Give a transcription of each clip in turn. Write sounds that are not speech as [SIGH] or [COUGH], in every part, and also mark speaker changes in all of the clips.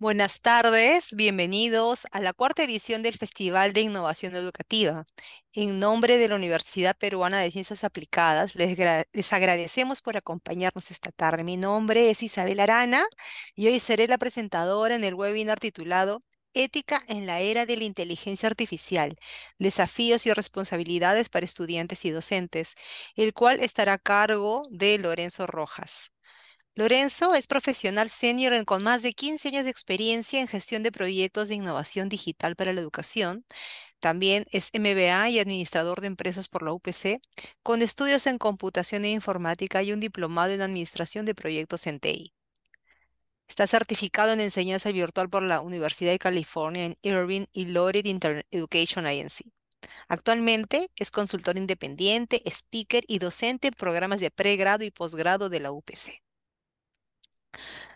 Speaker 1: Buenas tardes, bienvenidos a la cuarta edición del Festival de Innovación Educativa. En nombre de la Universidad Peruana de Ciencias Aplicadas, les, agradecemos por acompañarnos esta tarde. Mi nombre es Isabel Arana y hoy seré la presentadora en el webinar titulado Ética en la era de la inteligencia artificial, desafíos y responsabilidades para estudiantes y docentes, el cual estará a cargo de Lorenzo Rojas. Lorenzo es profesional senior con más de 15 años de experiencia en gestión de proyectos de innovación digital para la educación. También es MBA y administrador de empresas por la UPC, con estudios en computación e informática y un diplomado en administración de proyectos en TI. Está certificado en enseñanza virtual por la Universidad de California en Irvine y Loret Inter Education Agency. Actualmente es consultor independiente, speaker y docente en programas de pregrado y posgrado de la UPC.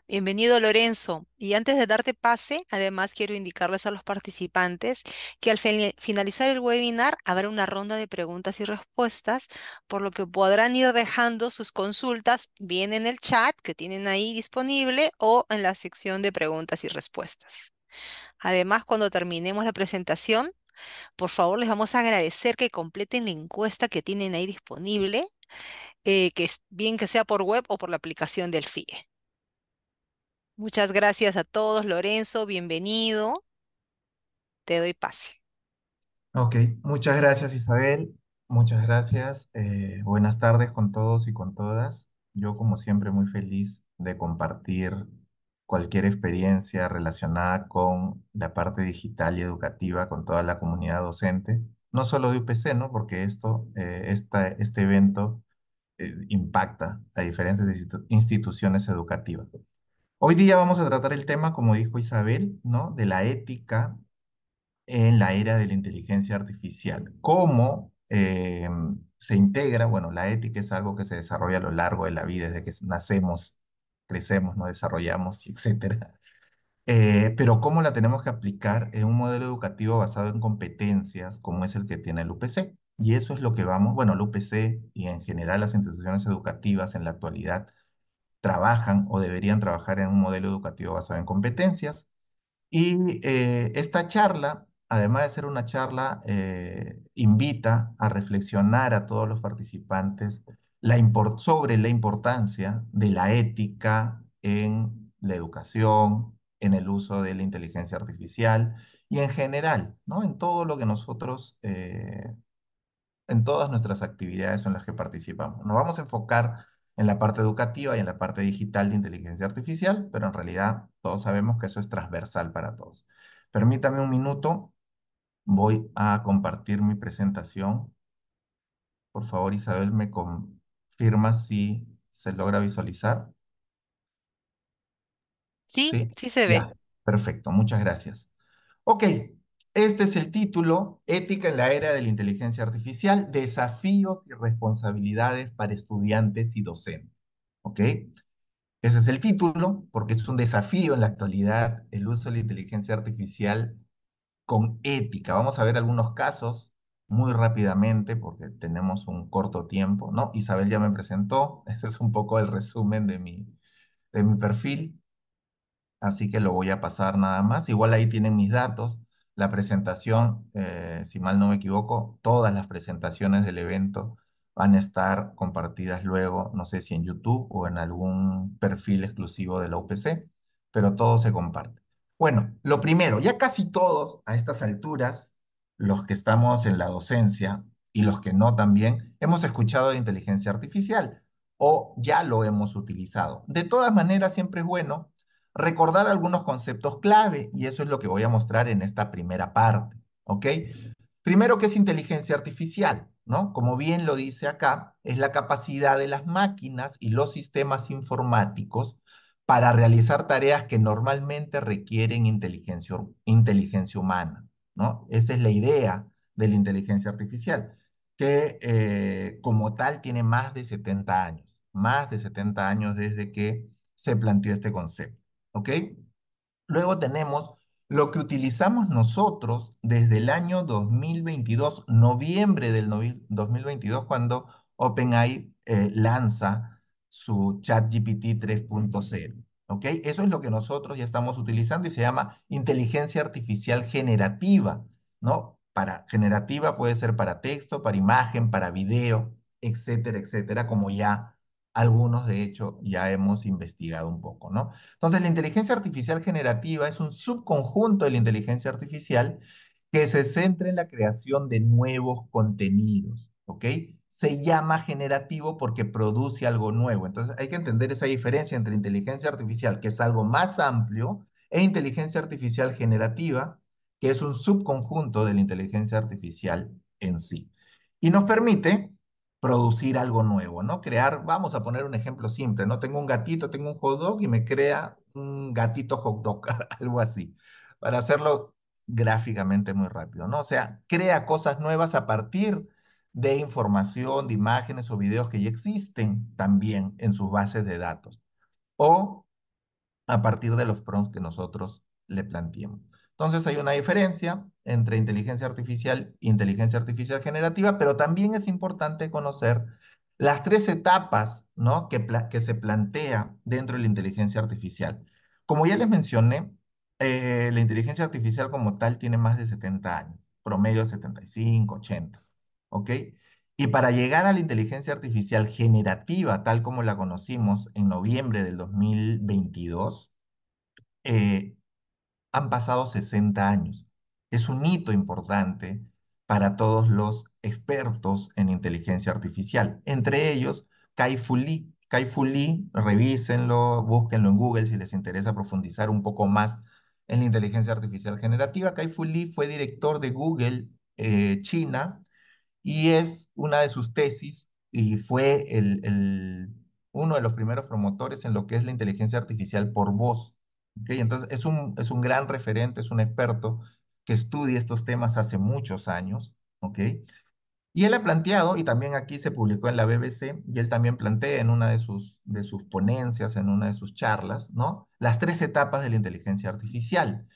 Speaker 1: Bienvenido Lorenzo. Y antes de darte pase, además quiero indicarles a los participantes que al finalizar el webinar habrá una ronda de preguntas y respuestas, por lo que podrán ir dejando sus consultas bien en el chat que tienen ahí disponible o en la sección de preguntas y respuestas. Además, cuando terminemos la presentación, por favor les vamos a agradecer que completen la encuesta que tienen ahí disponible, eh, bien que sea por web o por la aplicación del FIE. Muchas gracias a todos, Lorenzo, bienvenido. Te doy pase.
Speaker 2: Ok, muchas gracias Isabel, muchas gracias. Eh, buenas tardes con todos y con todas. Yo como siempre muy feliz de compartir cualquier experiencia relacionada con la parte digital y educativa con toda la comunidad docente, no solo de UPC, ¿no? Porque esto, eh, este evento eh, impacta a diferentes instituciones educativas. Hoy día vamos a tratar el tema, como dijo Isabel, ¿no? De la ética en la era de la inteligencia artificial. ¿Cómo eh, se integra? Bueno, la ética es algo que se desarrolla a lo largo de la vida, desde que nacemos, crecemos, no desarrollamos, etc. Eh, pero cómo la tenemos que aplicar en un modelo educativo basado en competencias como es el que tiene el UPC. Y eso es lo que vamos, bueno, el UPC y en general las instituciones educativas en la actualidad trabajan o deberían trabajar en un modelo educativo basado en competencias. Y eh, esta charla, además de ser una charla, eh, invita a reflexionar a todos los participantes sobre la importancia de la ética en la educación, en el uso de la inteligencia artificial y en general, ¿no? En todo lo que nosotros, eh, en todas nuestras actividades en las que participamos. Nos vamos a enfocar en la parte educativa y en la parte digital de inteligencia artificial, pero en realidad todos sabemos que eso es transversal para todos. Permítame un minuto, voy a compartir mi presentación. Por favor, Isabel, me confirma si se logra visualizar.
Speaker 1: Sí, sí, se ve.
Speaker 2: perfecto, muchas gracias. Ok, este es el título, Ética en la era de la inteligencia artificial, desafíos y responsabilidades para estudiantes y docentes. ¿Ok? Ese es el título, porque es un desafío en la actualidad el uso de la inteligencia artificial con ética. Vamos a ver algunos casos muy rápidamente, porque tenemos un corto tiempo, ¿no? Isabel ya me presentó, [LAUGHS] ese es un poco el resumen de mi, de mi perfil, así que lo voy a pasar nada más. Igual ahí tienen mis datos la presentación, eh, si mal no me equivoco, todas las presentaciones del evento van a estar compartidas luego, no sé si en YouTube o en algún perfil exclusivo de la UPC, pero todo se comparte. Bueno, lo primero, ya casi todos a estas alturas, los que estamos en la docencia y los que no también, hemos escuchado de inteligencia artificial o ya lo hemos utilizado. De todas maneras, siempre es bueno recordar algunos conceptos clave y eso es lo que voy a mostrar en esta primera parte, ¿ok? Primero, ¿qué es inteligencia artificial? ¿no? Como bien lo dice acá, es la capacidad de las máquinas y los sistemas informáticos para realizar tareas que normalmente requieren inteligencia, inteligencia humana, ¿no? Esa es la idea de la inteligencia artificial, que eh, como tal tiene más de 70 años, más de 70 años desde que se planteó este concepto. ¿ok? Luego tenemos lo que utilizamos nosotros desde el año 2022, noviembre del 2022, cuando OpenAI eh, lanza su ChatGPT 3.0. ¿ok? Eso es lo que nosotros ya estamos utilizando y se llama inteligencia artificial generativa. ¿no? Para, generativa puede ser para texto, para imagen, para video, etcétera, etcétera, como ya algunos, de hecho, ya hemos investigado un poco, ¿no? Entonces, la inteligencia artificial generativa es un subconjunto de la inteligencia artificial que se centra en la creación de nuevos contenidos, ¿ok? Se llama generativo porque produce algo nuevo. Entonces, hay que entender esa diferencia entre inteligencia artificial, que es algo más amplio, e inteligencia artificial generativa, que es un subconjunto de la inteligencia artificial en sí. Y nos permite producir algo nuevo, ¿no? Crear, vamos a poner un ejemplo simple, ¿no? Tengo un gatito, tengo un hot dog y me crea un gatito hot dog, [LAUGHS] algo así, para hacerlo gráficamente muy rápido, ¿no? O sea, crea cosas nuevas a partir de información, de imágenes o videos que ya existen también en sus bases de datos o a partir de los prompts que nosotros le planteamos. Entonces hay una diferencia entre inteligencia artificial e inteligencia artificial generativa, pero también es importante conocer las tres etapas ¿no? que, se plantea dentro de la inteligencia artificial. Como ya les mencioné, eh, la inteligencia artificial como tal tiene más de 70 años, promedio 75, 80, ¿ok? Y para llegar a la inteligencia artificial generativa, tal como la conocimos en noviembre del 2022, eh, han pasado 60 años. Es un hito importante para todos los expertos en inteligencia artificial, entre ellos Kai-Fu Lee. Kai-Fu Lee, revísenlo, búsquenlo en Google si les interesa profundizar un poco más en la inteligencia artificial generativa. Kai-Fu Lee fue director de Google eh, China y es una de sus tesis y fue uno de los primeros promotores en lo que es la inteligencia artificial por voz. Entonces, es un, es un gran referente, es un experto que estudia estos temas hace muchos años. ¿ok? Y él ha planteado, y también aquí se publicó en la BBC, y él también plantea en una de sus, de sus ponencias, en una de sus charlas, ¿no? Las tres etapas de la inteligencia artificial.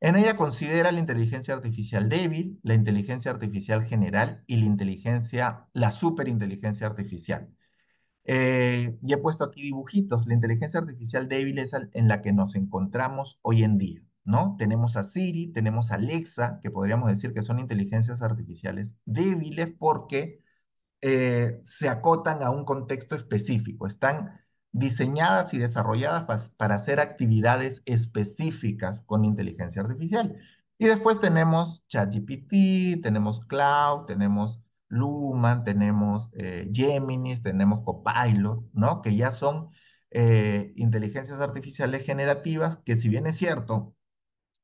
Speaker 2: En ella considera la inteligencia artificial débil, la inteligencia artificial general y la inteligencia, la superinteligencia artificial. Eh, y he puesto aquí dibujitos. La inteligencia artificial débil es en la que nos encontramos hoy en día, ¿no? Tenemos a Siri, tenemos a Alexa, que podríamos decir que son inteligencias artificiales débiles porque eh, se acotan a un contexto específico. Están diseñadas y desarrolladas para hacer actividades específicas con inteligencia artificial. Y después tenemos ChatGPT, tenemos Cloud, tenemos Luman, tenemos eh, Geminis, tenemos Copilot, ¿no? Que ya son eh, inteligencias artificiales generativas que si bien es cierto,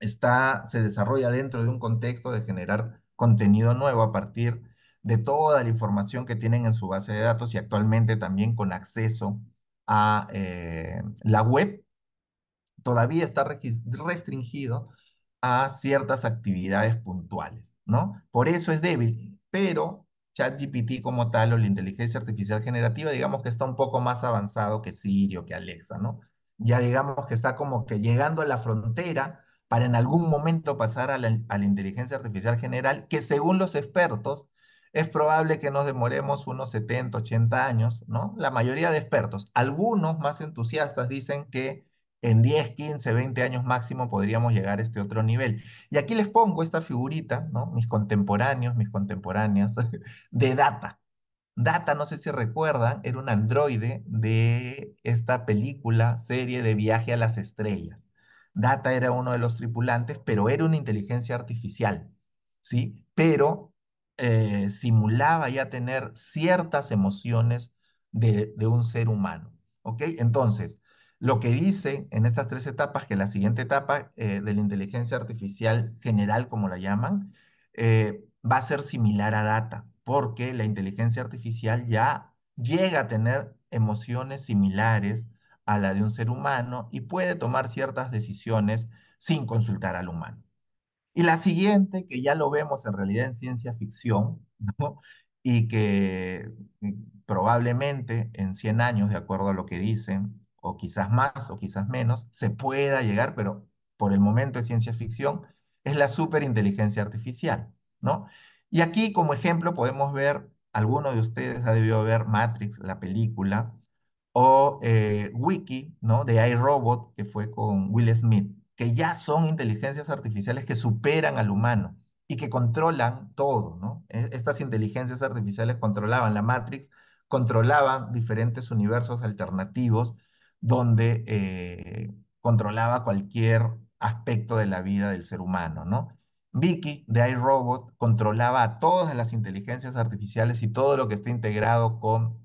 Speaker 2: está, se desarrolla dentro de un contexto de generar contenido nuevo a partir de toda la información que tienen en su base de datos y actualmente también con acceso a eh, la web, todavía está restringido a ciertas actividades puntuales, ¿no? Por eso es débil, pero ChatGPT como tal o la inteligencia artificial generativa, digamos que está un poco más avanzado que Sirio, que Alexa, ¿no? Ya digamos que está como que llegando a la frontera para en algún momento pasar a la, a la inteligencia artificial general, que según los expertos, es probable que nos demoremos unos 70, 80 años, ¿no? La mayoría de expertos, algunos más entusiastas dicen que en 10, 15, 20 años máximo podríamos llegar a este otro nivel. Y aquí les pongo esta figurita, ¿no? Mis contemporáneos, mis contemporáneas, [LAUGHS] de Data. Data, no sé si recuerdan, era un androide de esta película, serie de Viaje a las Estrellas. Data era uno de los tripulantes, pero era una inteligencia artificial, ¿sí? Pero eh, simulaba ya tener ciertas emociones de, de un ser humano, ¿ok? Entonces, lo que dice en estas tres etapas, que la siguiente etapa eh, de la inteligencia artificial general, como la llaman, eh, va a ser similar a data, porque la inteligencia artificial ya llega a tener emociones similares a la de un ser humano y puede tomar ciertas decisiones sin consultar al humano. Y la siguiente, que ya lo vemos en realidad en ciencia ficción, y que eh, probablemente en 100 años, de acuerdo a lo que dicen, o quizás más o quizás menos, se pueda llegar, pero por el momento es ciencia ficción, es la superinteligencia artificial, ¿no? Y aquí como ejemplo podemos ver, alguno de ustedes ha debido ver Matrix, la película, o eh, Wiki, ¿no? De iRobot, que fue con Will Smith, que ya son inteligencias artificiales que superan al humano y que controlan todo, e, Estas inteligencias artificiales controlaban la Matrix, controlaban diferentes universos alternativos, donde eh, controlaba cualquier aspecto de la vida del ser humano, ¿no? Vicky de iRobot controlaba todas las inteligencias artificiales y todo lo que está integrado con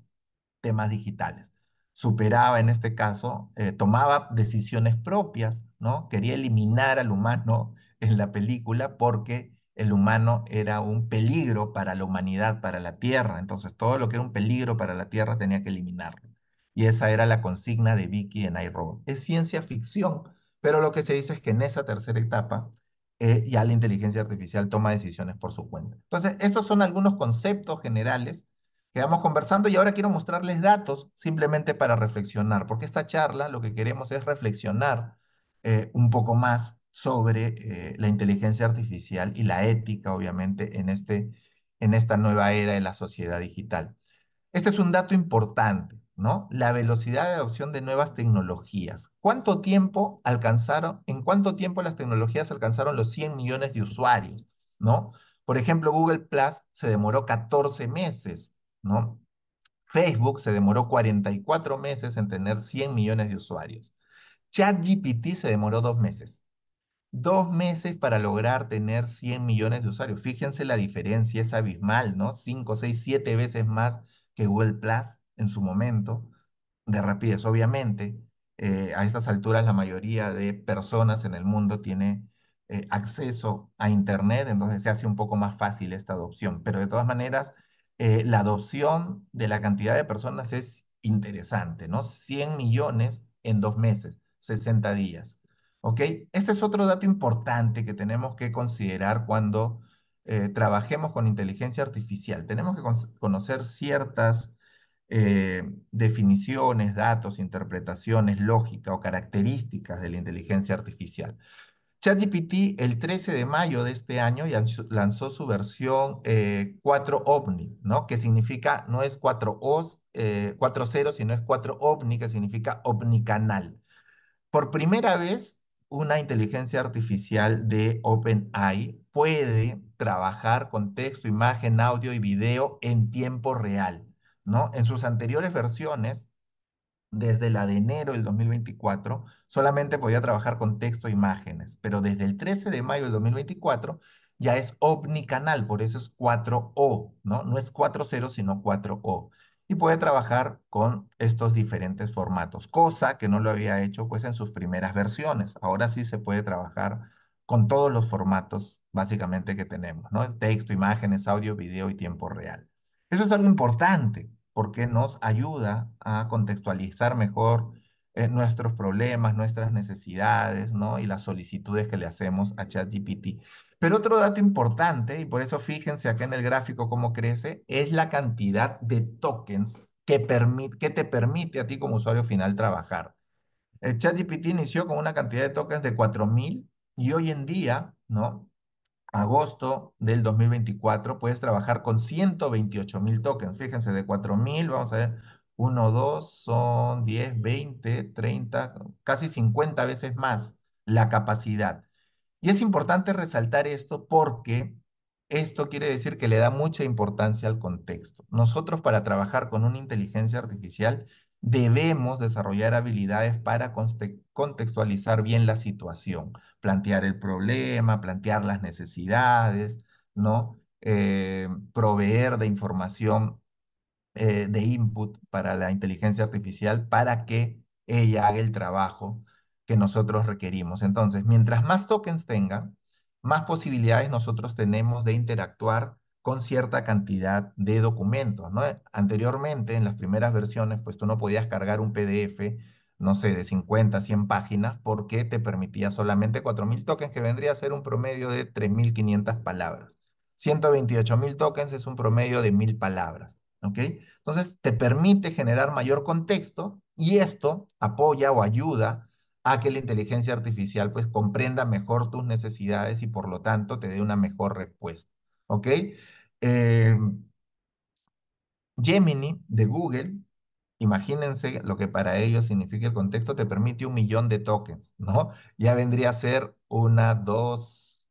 Speaker 2: temas digitales. Superaba en este caso, eh, tomaba decisiones propias, ¿no? Quería eliminar al humano [LAUGHS] en la película porque el humano era un peligro para la humanidad, para la Tierra. Entonces todo lo que era un peligro para la Tierra tenía que eliminarlo. Y esa era la consigna de Vicky en iRobot. Es ciencia ficción, pero lo que se dice es que en esa tercera etapa eh, ya la inteligencia artificial toma decisiones por su cuenta. Entonces, estos son algunos conceptos generales que vamos conversando y ahora quiero mostrarles datos simplemente para reflexionar, porque esta charla lo que queremos es reflexionar eh, un poco más sobre eh, la inteligencia artificial y la ética, obviamente, en, este, en esta nueva era de la sociedad digital. Este es un dato importante. La velocidad de adopción de nuevas tecnologías. ¿Cuánto tiempo alcanzaron, en cuánto tiempo las tecnologías alcanzaron los 100 millones de usuarios, ¿no? Por ejemplo, Google Plus se demoró 14 meses, ¿no? Facebook se demoró 44 meses en tener 100 millones de usuarios. ChatGPT se demoró dos meses. Dos meses para lograr tener 100 millones de usuarios. Fíjense la diferencia, es abismal, ¿no? 5, 6, 7 veces más que Google Plus en su momento, de rapidez. Obviamente, eh, a estas alturas la mayoría de personas en el mundo tiene eh, acceso a Internet, entonces se hace un poco más fácil esta adopción. Pero de todas maneras, eh, la adopción de la cantidad de personas es interesante, ¿no? 100 millones en dos meses, 60 días. ¿Ok? Este es otro dato importante que tenemos que considerar cuando trabajemos con inteligencia artificial. Tenemos que conocer ciertas eh, definiciones, datos, interpretaciones, lógica o características de la inteligencia artificial. ChatGPT el 13 de mayo de este año lanzó su versión 4 eh, OVNI, ¿no? Que significa, no es 4 o eh, 4 sino es 4 OVNI, que significa canal. Por primera vez, una inteligencia artificial de OpenAI puede trabajar con texto, imagen, audio y video en tiempo real. En sus anteriores versiones, desde la de enero del 2024, solamente podía trabajar con texto e imágenes, pero desde el 13 de mayo del 2024 ya es omnicanal, por eso es 4O, ¿no? No es 4.0, sino 4O. Y puede trabajar con estos diferentes formatos, cosa que no lo había hecho pues en sus primeras versiones. Ahora sí se puede trabajar con todos los formatos básicamente que tenemos, Texto, imágenes, audio, video y tiempo real. Eso es algo importante porque nos ayuda a contextualizar mejor eh, nuestros problemas, nuestras necesidades, ¿no? Y las solicitudes que le hacemos a ChatGPT. Pero otro dato importante, y por eso fíjense acá en el gráfico cómo crece, es la cantidad de tokens que, que te permite a ti como usuario final trabajar. El eh, ChatGPT inició con una cantidad de tokens de 4.000 y hoy en día, ¿no? agosto del 2024 puedes trabajar con 128 mil tokens. Fíjense, de 4 mil, vamos a ver, uno, dos, son 10, 20, 30, casi 50 veces más la capacidad. Y es importante resaltar esto porque esto quiere decir que le da mucha importancia al contexto. Nosotros para trabajar con una inteligencia artificial debemos desarrollar habilidades para contextualizar bien la situación, plantear el problema, plantear las necesidades, ¿no? Eh, proveer de información, eh, de input para la inteligencia artificial para que ella haga el trabajo que nosotros requerimos. Entonces, mientras más tokens tengan, más posibilidades nosotros tenemos de interactuar con cierta cantidad de documentos, ¿no? Eh, anteriormente, en las primeras versiones, pues tú no podías cargar un PDF, no sé, de 50, 100 páginas, porque te permitía solamente 4.000 tokens, que vendría a ser un promedio de 3.500 palabras. 128.000 tokens es un promedio de 1.000 palabras, ¿ok? Entonces, te permite generar mayor contexto y esto apoya o ayuda a que la inteligencia artificial pues comprenda mejor tus necesidades y por lo tanto te dé una mejor respuesta. ¿ok? Eh, Gemini de Google, imagínense lo que para ellos significa el contexto, te permite un millón de tokens, ¿no? Ya vendría a ser una, dos,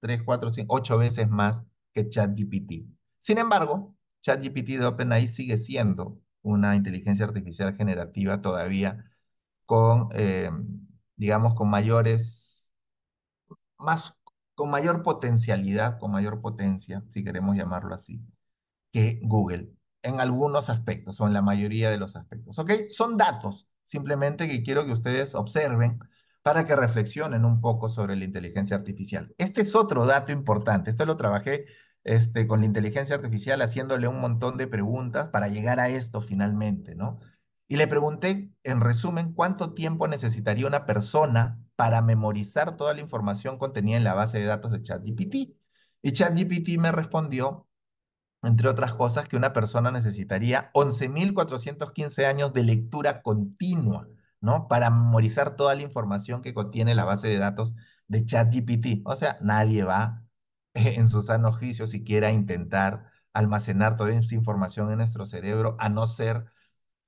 Speaker 2: tres, cuatro, cinco, ocho veces más que ChatGPT. Sin embargo, ChatGPT de OpenAI sigue siendo una inteligencia artificial generativa todavía con, eh, digamos, con mayores, más con mayor potencialidad, con mayor potencia, si queremos llamarlo así, que Google en algunos aspectos o en la mayoría de los aspectos. ¿Ok? Son datos simplemente que quiero que ustedes observen para que reflexionen un poco sobre la inteligencia artificial. Este es otro dato importante. Esto lo trabajé este, con la inteligencia artificial haciéndole un montón de preguntas para llegar a esto finalmente, ¿no? Y le pregunté, en resumen, cuánto tiempo necesitaría una persona para memorizar toda la información contenida en la base de datos de ChatGPT. Y ChatGPT me respondió, entre otras cosas, que una persona necesitaría 11.415 años de lectura continua, ¿no? Para memorizar toda la información que contiene la base de datos de ChatGPT. O sea, nadie va eh, en sus sano siquiera a intentar almacenar toda esa información en nuestro cerebro, a no ser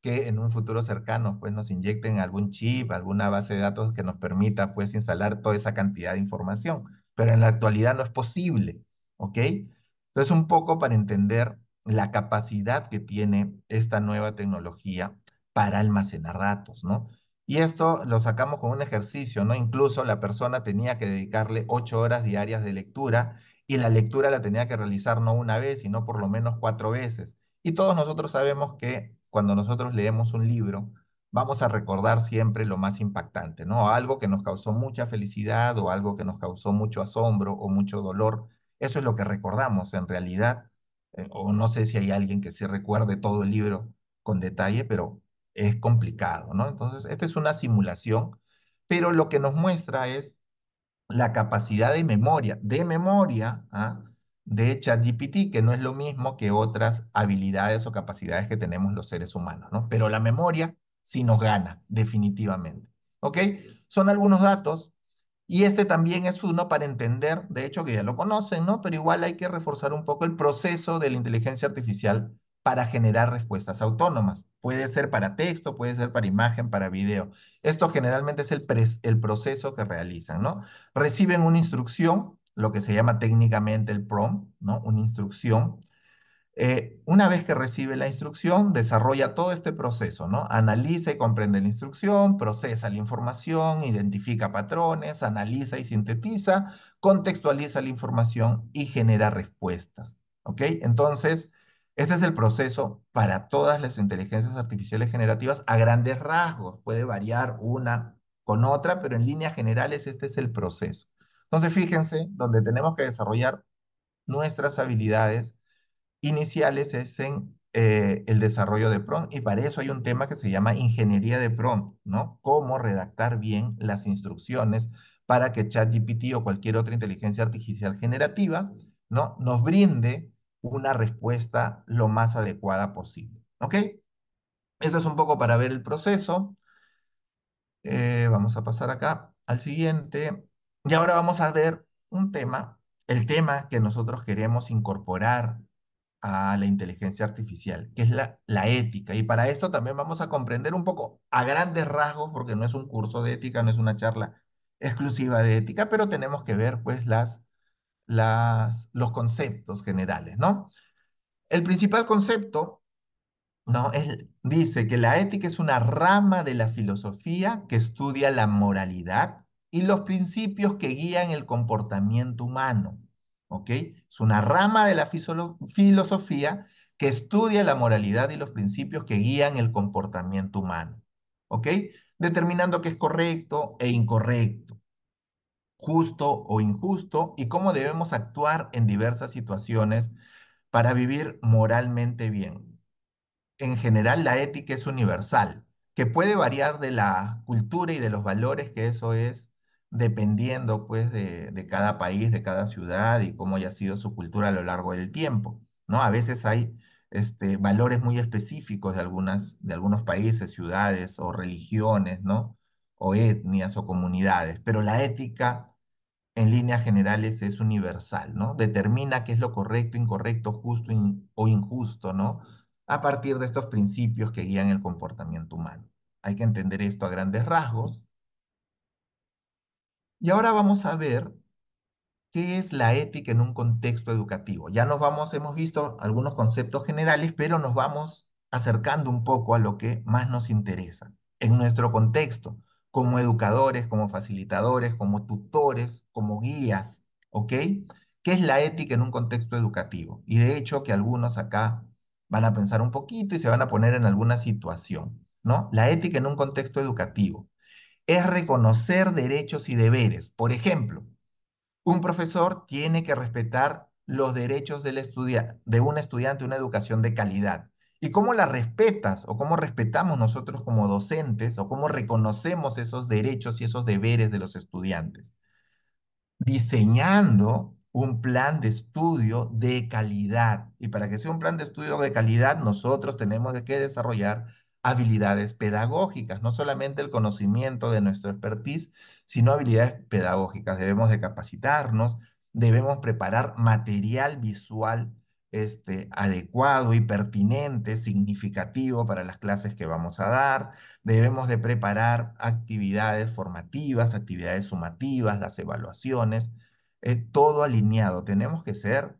Speaker 2: que en un futuro cercano pues nos inyecten algún chip, alguna base de datos que nos permita pues instalar toda esa cantidad de información, pero en la actualidad no es posible, ¿ok? Entonces un poco para entender la capacidad que tiene esta nueva tecnología para almacenar datos, ¿no? Y esto lo sacamos con un ejercicio, ¿no? Incluso la persona tenía que dedicarle ocho horas diarias de lectura y la lectura la tenía que realizar no una vez, sino por lo menos cuatro veces. Y todos nosotros sabemos que cuando nosotros leemos un libro, vamos a recordar siempre lo más impactante, ¿no? Algo que nos causó mucha felicidad o algo que nos causó mucho asombro o mucho dolor. Eso es lo que recordamos en realidad. Eh, o no sé si hay alguien que se recuerde todo el libro con detalle, pero es complicado, ¿no? Entonces, esta es una simulación, pero lo que nos muestra es la capacidad de memoria, de memoria, ¿ah? de GPT, que no es lo mismo que otras habilidades o capacidades que tenemos los seres humanos, ¿no? Pero la memoria sí nos gana, definitivamente. ¿Ok? Son algunos datos. Y este también es uno para entender, de hecho que ya lo conocen, ¿no? Pero igual hay que reforzar un poco el proceso de la inteligencia artificial para generar respuestas autónomas. Puede ser para texto, puede ser para imagen, para video. Esto generalmente es el, el proceso que realizan, ¿no? Reciben una instrucción lo que se llama técnicamente el PROM, ¿no? Una instrucción. Eh, una vez que recibe la instrucción, desarrolla todo este proceso, ¿no? Analiza y comprende la instrucción, procesa la información, identifica patrones, analiza y sintetiza, contextualiza la información y genera respuestas, ¿ok? Entonces, este es el proceso para todas las inteligencias artificiales generativas a grandes rasgos. Puede variar una con otra, pero en líneas generales este es el proceso. Entonces, fíjense, donde tenemos que desarrollar nuestras habilidades iniciales es en eh, el desarrollo de prompt y para eso hay un tema que se llama ingeniería de prompt, ¿no? Cómo redactar bien las instrucciones para que ChatGPT o cualquier otra inteligencia artificial generativa, ¿no? Nos brinde una respuesta lo más adecuada posible, ¿ok? Esto es un poco para ver el proceso. Eh, vamos a pasar acá al siguiente. Y ahora vamos a ver un tema, el tema que nosotros queremos incorporar a la inteligencia artificial, que es la, la ética. Y para esto también vamos a comprender un poco a grandes rasgos, porque no es un curso de ética, no es una charla exclusiva de ética, pero tenemos que ver pues las, las, los conceptos generales, ¿no? El principal concepto, ¿no? dice que la ética es una rama de la filosofía que estudia la moralidad y los principios que guían el comportamiento humano. ¿ok? Es una rama de la filosofía que estudia la moralidad y los principios que guían el comportamiento humano. ¿ok? Determinando qué es correcto e incorrecto, justo o injusto y cómo debemos actuar en diversas situaciones para vivir moralmente bien. En general, la ética es universal, que puede variar de la cultura y de los valores que eso es dependiendo pues de, cada país, de cada ciudad y cómo haya sido su cultura a lo largo del tiempo, ¿no? A veces hay este, valores muy específicos de, algunas, de algunos países, ciudades o religiones, ¿no? O etnias o comunidades, pero la ética en líneas generales es universal, ¿no? Determina qué es lo correcto, incorrecto, justo o injusto, ¿no? A partir de estos principios que guían el comportamiento humano. Hay que entender esto a grandes rasgos, y ahora vamos a ver qué es la ética en un contexto educativo. Ya nos vamos, hemos visto algunos conceptos generales, pero nos vamos acercando un poco a lo que más nos interesa en nuestro contexto, como educadores, como facilitadores, como tutores, como guías, ¿ok? ¿Qué es la ética en un contexto educativo? Y de hecho que algunos acá van a pensar un poquito y se van a poner en alguna situación, ¿no? La ética en un contexto educativo es reconocer derechos y deberes. Por ejemplo, un profesor tiene que respetar los derechos de un estudiante, una educación de calidad. ¿Y cómo la respetas o cómo respetamos nosotros como docentes o cómo reconocemos esos derechos y esos deberes de los estudiantes? Diseñando un plan de estudio de calidad. Y para que sea un plan de estudio de calidad, nosotros tenemos que desarrollar habilidades pedagógicas, no solamente el conocimiento de nuestro expertise, sino habilidades pedagógicas. Debemos de capacitarnos, debemos preparar material visual este, adecuado y pertinente, significativo para las clases que vamos a dar. Debemos de preparar actividades formativas, actividades sumativas, las evaluaciones, eh, todo alineado. Tenemos que ser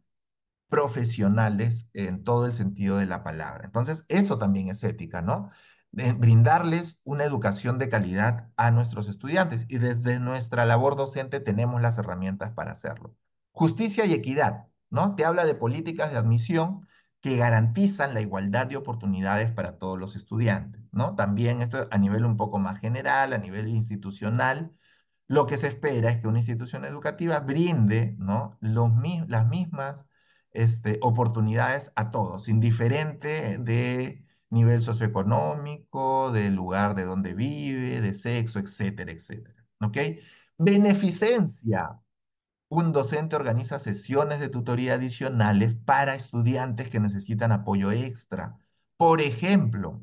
Speaker 2: profesionales en todo el sentido de la palabra. Entonces, eso también es ética, ¿no? brindarles una educación de calidad a nuestros estudiantes y desde nuestra labor docente tenemos las herramientas para hacerlo. Justicia y equidad, ¿no? Te habla de políticas de admisión que garantizan la igualdad de oportunidades para todos los estudiantes, ¿no? También esto a nivel un poco más general, a nivel institucional, lo que se espera es que una institución educativa brinde, ¿no? Los, las mismas este, oportunidades a todos, indiferente de nivel socioeconómico, del lugar de donde vive, de sexo, etcétera, etcétera. ¿Ok? Beneficencia. Un docente organiza sesiones de tutoría adicionales para estudiantes que necesitan apoyo extra. Por ejemplo,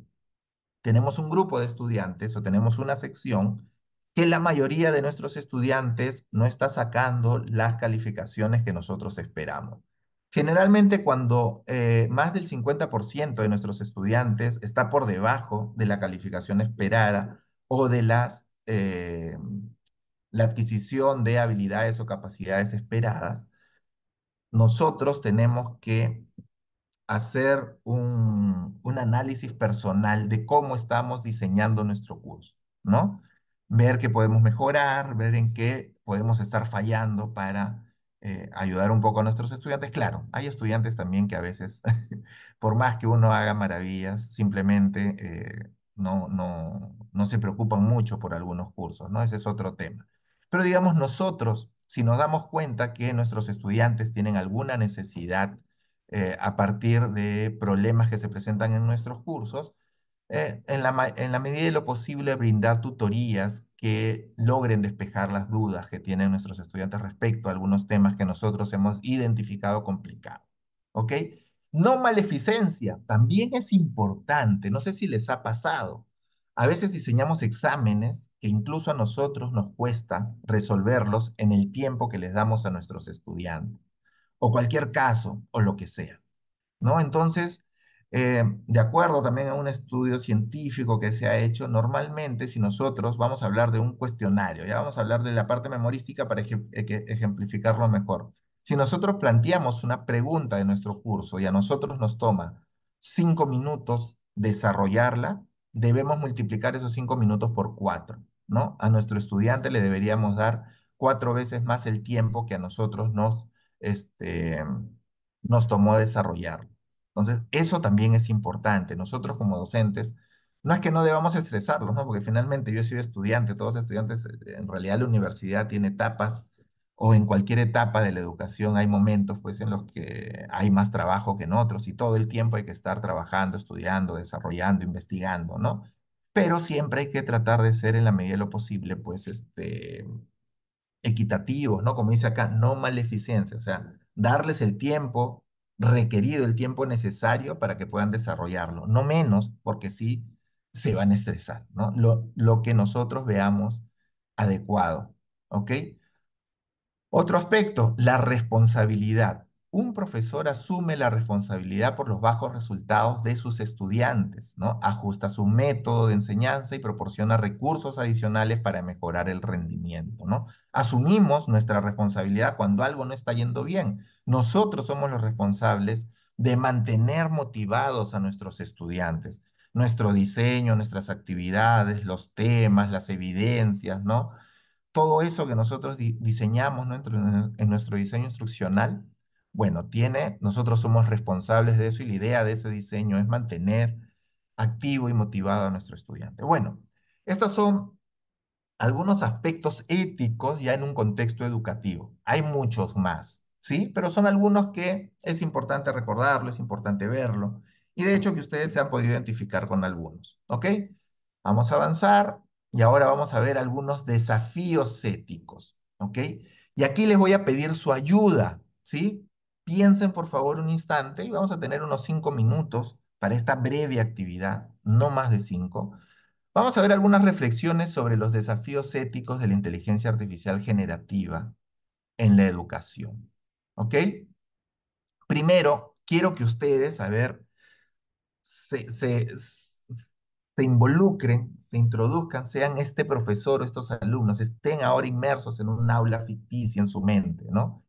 Speaker 2: tenemos un grupo de estudiantes o tenemos una sección que la mayoría de nuestros estudiantes no está sacando las calificaciones que nosotros esperamos. Generalmente cuando eh, más del 50% de nuestros estudiantes está por debajo de la calificación esperada o de las, eh, la adquisición de habilidades o capacidades esperadas, nosotros tenemos que hacer un, un análisis personal de cómo estamos diseñando nuestro curso, ¿no? Ver qué podemos mejorar, ver en qué podemos estar fallando para eh, ayudar un poco a nuestros estudiantes. Claro, hay estudiantes también que a veces, [LAUGHS] por más que uno haga maravillas, simplemente eh, no, no, no se preocupan mucho por algunos cursos, ¿no? Ese es otro tema. Pero digamos, nosotros, si nos damos cuenta que nuestros estudiantes tienen alguna necesidad eh, a partir de problemas que se presentan en nuestros cursos, en, la, en la medida de lo posible brindar tutorías que logren despejar las dudas que tienen nuestros estudiantes respecto a algunos temas que nosotros hemos identificado complicados. ¿Ok? No maleficencia, también es importante, no sé si les ha pasado. A veces diseñamos exámenes que incluso a nosotros nos cuesta resolverlos en el tiempo que les damos a nuestros estudiantes, o cualquier caso, o lo que sea. ¿No? Entonces, eh, de acuerdo también a un estudio científico que se ha hecho, normalmente si nosotros vamos a hablar de un cuestionario, ya vamos a hablar de la parte memorística para eh, ejemplificarlo mejor. Si nosotros planteamos una pregunta de nuestro curso y a nosotros nos toma cinco minutos desarrollarla, debemos multiplicar esos cinco minutos por cuatro, ¿no? A nuestro estudiante le deberíamos dar cuatro veces más el tiempo que a nosotros nos, este, nos tomó desarrollarlo. Entonces, eso también es importante. Nosotros como docentes, no es que no debamos estresarlos, ¿no? Porque finalmente yo soy estudiante, todos estudiantes, eh, en realidad la universidad tiene etapas o en cualquier etapa de la educación hay momentos pues en los que hay más trabajo que en otros y todo el tiempo hay que estar trabajando, estudiando, desarrollando, investigando, ¿no? Pero siempre hay que tratar de ser en la medida de lo posible pues este equitativos, ¿no? Como dice acá, no maleficencia, o sea, darles el tiempo requerido, el tiempo necesario para que puedan desarrollarlo, no menos porque sí se van a estresar, ¿no? Lo, lo que nosotros veamos adecuado, ¿ok? Otro aspecto, la responsabilidad. Un profesor asume la responsabilidad por los bajos resultados de sus estudiantes, ¿no? Ajusta su método de enseñanza y proporciona recursos adicionales para mejorar el rendimiento, ¿no? Asumimos nuestra responsabilidad cuando algo no está yendo bien, nosotros somos los responsables de mantener motivados a nuestros estudiantes. Nuestro diseño, nuestras actividades, los temas, las evidencias, ¿no? Todo eso que nosotros diseñamos en nuestro diseño instruccional, bueno, tiene, nosotros somos responsables de eso y la idea de ese diseño es mantener activo y motivado a nuestro estudiante. Bueno, estos son algunos aspectos éticos ya en un contexto educativo. Hay muchos más. ¿sí? Pero son algunos que es importante recordarlo, es importante verlo. Y de hecho que ustedes se han podido identificar con algunos, ¿ok? Vamos a avanzar y ahora vamos a ver algunos desafíos éticos, ¿ok? Y aquí les voy a pedir su ayuda, ¿sí? Piensen por favor un instante y vamos a tener unos cinco minutos para esta breve actividad, no más de cinco. Vamos a ver algunas reflexiones sobre los desafíos éticos de la inteligencia artificial generativa en la educación. ¿Ok? Primero, quiero que ustedes, a ver, se, involucren, se introduzcan, sean este profesor o estos alumnos, estén ahora inmersos en un aula ficticia en su mente, ¿no?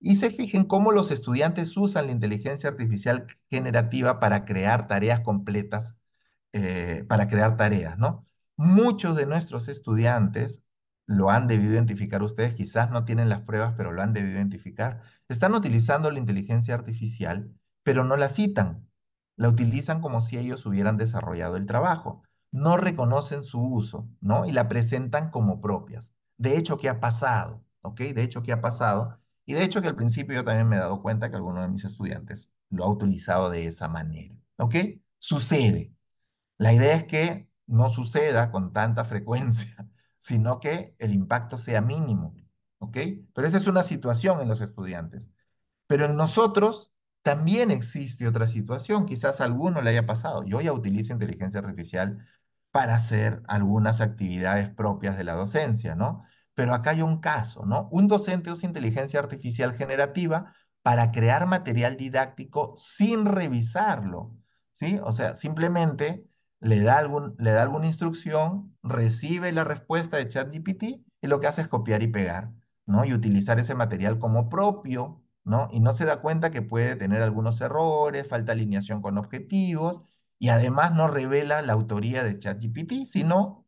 Speaker 2: Y se fijen cómo los estudiantes usan la inteligencia artificial generativa para crear tareas completas, eh, para crear tareas, ¿no? Muchos de nuestros estudiantes lo han debido identificar ustedes, quizás no tienen las pruebas, pero lo han debido identificar. Están utilizando la inteligencia artificial, pero no la citan. La utilizan como si ellos hubieran desarrollado el trabajo. No reconocen su uso, ¿no? Y la presentan como propias. De hecho, ¿qué ha pasado? ¿Ok? De hecho, ¿qué ha pasado? Y de hecho que al principio yo también me he dado cuenta que alguno de mis estudiantes lo ha utilizado de esa manera. ¿Ok? Sucede. La idea es que no suceda con tanta [LAUGHS] frecuencia sino que el impacto sea mínimo. ¿Ok? Pero esa es una situación en los estudiantes. Pero en nosotros también existe otra situación, quizás a alguno le haya pasado. Yo ya utilizo inteligencia artificial para hacer algunas actividades propias de la docencia, ¿no? Pero acá hay un caso, ¿no? Un docente usa inteligencia artificial generativa para crear material didáctico sin revisarlo, ¿sí? O sea, simplemente le da, algún, le da alguna instrucción, recibe la respuesta de ChatGPT y lo que hace es copiar y pegar, ¿no? Y utilizar ese material como propio, ¿no? Y no se da cuenta que puede tener algunos errores, falta alineación con objetivos y además no revela la autoría de ChatGPT, sino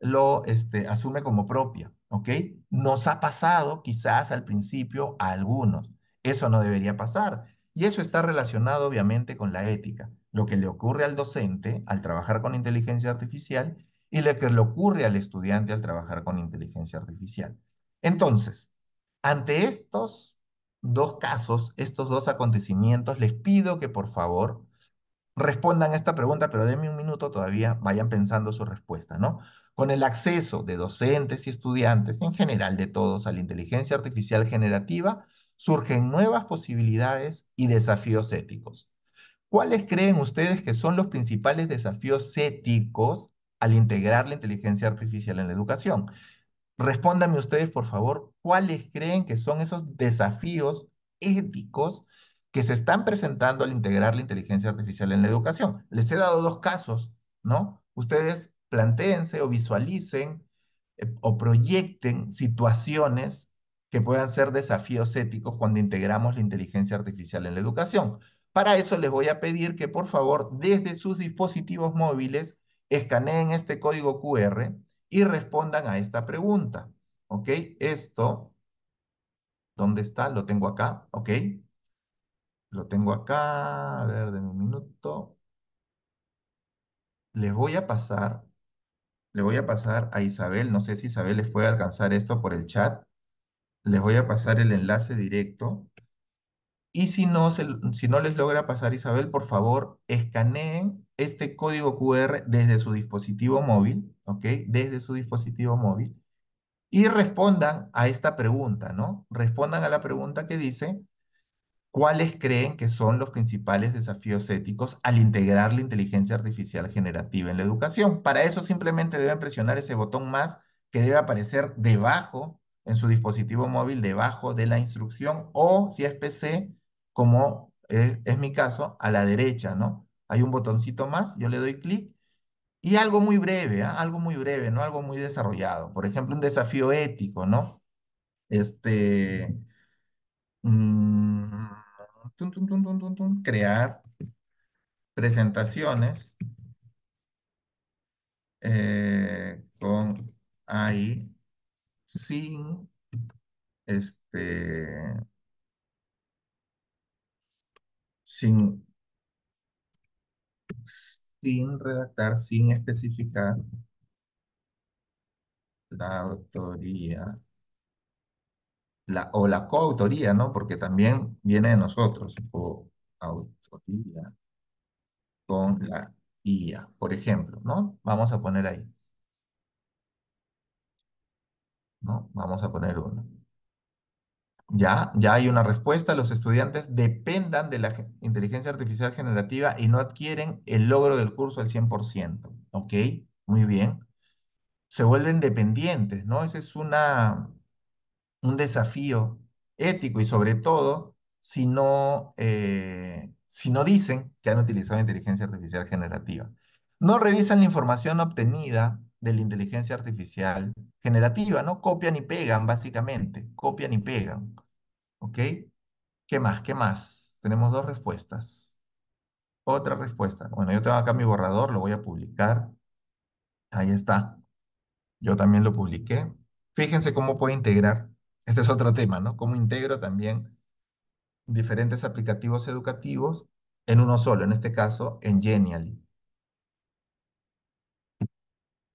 Speaker 2: lo este, asume como propia, ¿ok? Nos ha pasado quizás al principio a algunos. Eso no debería pasar. Y eso está relacionado obviamente con la ética lo que le ocurre al docente al trabajar con inteligencia artificial y lo que le ocurre al estudiante al trabajar con inteligencia artificial. Entonces, ante estos dos casos, estos dos acontecimientos, les pido que por favor respondan esta pregunta, pero denme un minuto todavía, vayan pensando su respuesta, ¿no? Con el acceso de docentes y estudiantes, en general de todos, a la inteligencia artificial generativa, surgen nuevas posibilidades y desafíos éticos. ¿Cuáles creen ustedes que son los principales desafíos éticos al integrar la inteligencia artificial en la educación? Respóndanme ustedes, por favor, ¿cuáles creen que son esos desafíos éticos que se están presentando al integrar la inteligencia artificial en la educación? Les he dado dos casos, ¿no? Ustedes planteense o visualicen eh, o proyecten situaciones que puedan ser desafíos éticos cuando integramos la inteligencia artificial en la educación. Para eso les voy a pedir que por favor desde sus dispositivos móviles escaneen este código QR y respondan a esta pregunta. ¿Ok? Esto, ¿dónde está? Lo tengo acá. ¿Ok? Lo tengo acá. A ver, denme un minuto. Les voy a pasar, le voy a pasar a Isabel. No sé si Isabel les puede alcanzar esto por el chat. Les voy a pasar el enlace directo y si no, si no les logra pasar Isabel, por favor, escaneen este código QR desde su dispositivo móvil, ¿ok? Desde su dispositivo móvil. Y respondan a esta pregunta, ¿no? Respondan a la pregunta que dice, ¿cuáles creen que son los principales desafíos éticos al integrar la inteligencia artificial generativa en la educación? Para eso simplemente deben presionar ese botón más que debe aparecer debajo en su dispositivo móvil, debajo de la instrucción, o si es PC, como es, mi caso, a la derecha, ¿no? Hay un botoncito más, yo le doy clic y algo muy breve, ¿ah? algo muy breve, ¿no? Algo muy desarrollado. Por ejemplo, un desafío ético, ¿no? Este... tum, tum, tum, crear presentaciones eh, con Ahí... sin este sin, redactar, sin especificar la autoría la, o la coautoría, ¿no? Porque también viene de nosotros, O autoría con la IA, por ejemplo, ¿no? Vamos a poner ahí. ¿No? Vamos a poner uno. Ya, ya hay una respuesta. Los estudiantes dependan de la inteligencia artificial generativa y no adquieren el logro del curso al 100%. ¿Ok? Muy bien. Se vuelven dependientes, ¿no? Ese es una, un desafío ético y sobre todo si no, eh, si no dicen que han utilizado inteligencia artificial generativa. No revisan la información obtenida de la inteligencia artificial generativa, ¿no? Copian y pegan, básicamente. Copian y pegan. ¿Ok? ¿Qué más? ¿Qué más? Tenemos dos respuestas. Otra respuesta. Bueno, yo tengo acá mi borrador, lo voy a publicar. Ahí está. Yo también lo publiqué. Fíjense cómo puedo integrar. Este es otro tema, ¿no? Cómo integro también diferentes aplicativos educativos en uno solo, en este caso en Genially.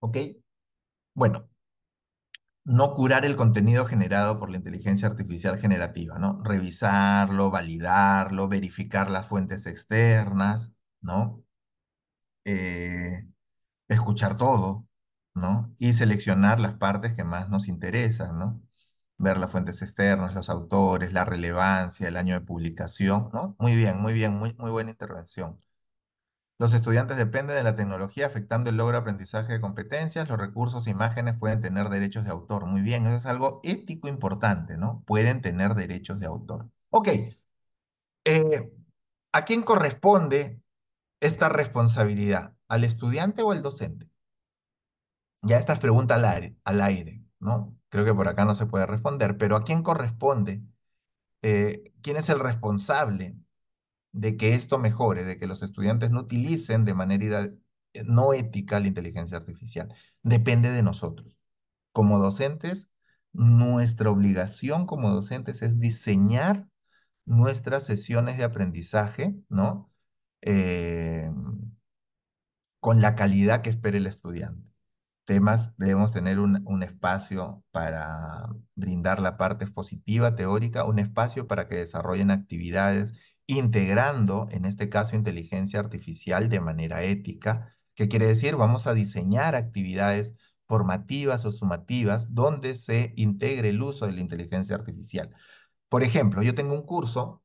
Speaker 2: ¿Ok? Bueno, no curar el contenido generado por la inteligencia artificial generativa, ¿no? Revisarlo, validarlo, verificar las fuentes externas, ¿no? Eh, escuchar todo, ¿no? Y seleccionar las partes que más nos interesan, ¿no? Ver las fuentes externas, los autores, la relevancia, el año de publicación, ¿no? Muy bien, muy bien, muy, muy buena intervención. Los estudiantes dependen de la tecnología afectando el logro de aprendizaje de competencias. Los recursos e imágenes pueden tener derechos de autor. Muy bien, eso es algo ético importante, ¿no? Pueden tener derechos de autor. Ok. Eh, ¿A quién corresponde esta responsabilidad? ¿Al estudiante o al docente? Ya estas preguntas al aire, al aire, ¿no? Creo que por acá no se puede responder, pero ¿a quién corresponde? Eh, ¿Quién es el responsable de que esto mejore, de que los estudiantes no utilicen de manera no ética la inteligencia artificial. Depende de nosotros. Como docentes, nuestra obligación como docentes es diseñar nuestras sesiones de aprendizaje, ¿no? Eh, con la calidad que espera el estudiante. Temas, debemos tener un, un espacio para brindar la parte expositiva, teórica, un espacio para que desarrollen actividades integrando, en este caso, inteligencia artificial de manera ética, que quiere decir vamos a diseñar actividades formativas o sumativas donde se integre el uso de la inteligencia artificial. Por ejemplo, yo tengo un curso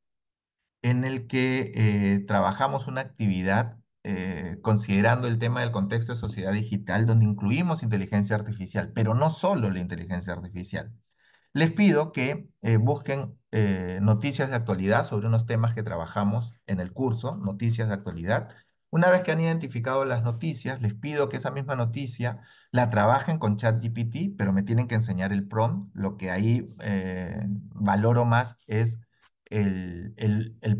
Speaker 2: en el que eh, trabajamos una actividad eh, considerando el tema del contexto de sociedad digital donde incluimos inteligencia artificial, pero no solo la inteligencia artificial. Les pido que eh, busquen eh, noticias de actualidad sobre unos temas que trabajamos en el curso, noticias de actualidad. Una vez que han identificado las noticias, les pido que esa misma noticia la trabajen con ChatGPT, pero me tienen que enseñar el prompt. Lo que ahí eh, valoro más es el,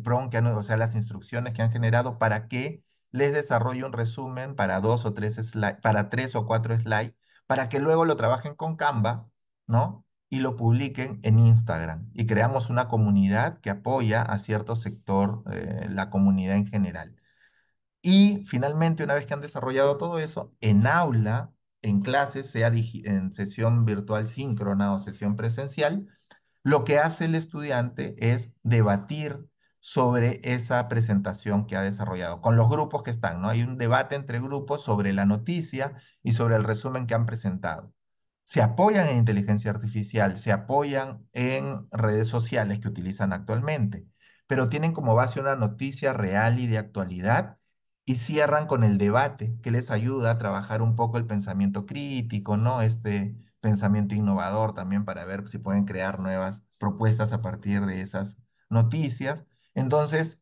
Speaker 2: PROM, que han, o sea, las instrucciones que han generado para que les desarrolle un resumen para dos o tres slides, para tres o cuatro slides, para que luego lo trabajen con Canva, ¿no? y lo publiquen en Instagram. Y creamos una comunidad que apoya a cierto sector, eh, la comunidad en general. Y finalmente, una vez que han desarrollado todo eso, en aula, en clases, sea en sesión virtual síncrona o sesión presencial, lo que hace el estudiante es debatir sobre esa presentación que ha desarrollado, con los grupos que están, ¿no? Hay un debate entre grupos sobre la noticia y sobre el resumen que han presentado se apoyan en inteligencia artificial, se apoyan en redes sociales que utilizan actualmente, pero tienen como base una noticia real y de actualidad y cierran con el debate que les ayuda a trabajar un poco el pensamiento crítico, ¿no? Este pensamiento innovador también para ver si pueden crear nuevas propuestas a partir de esas noticias. Entonces,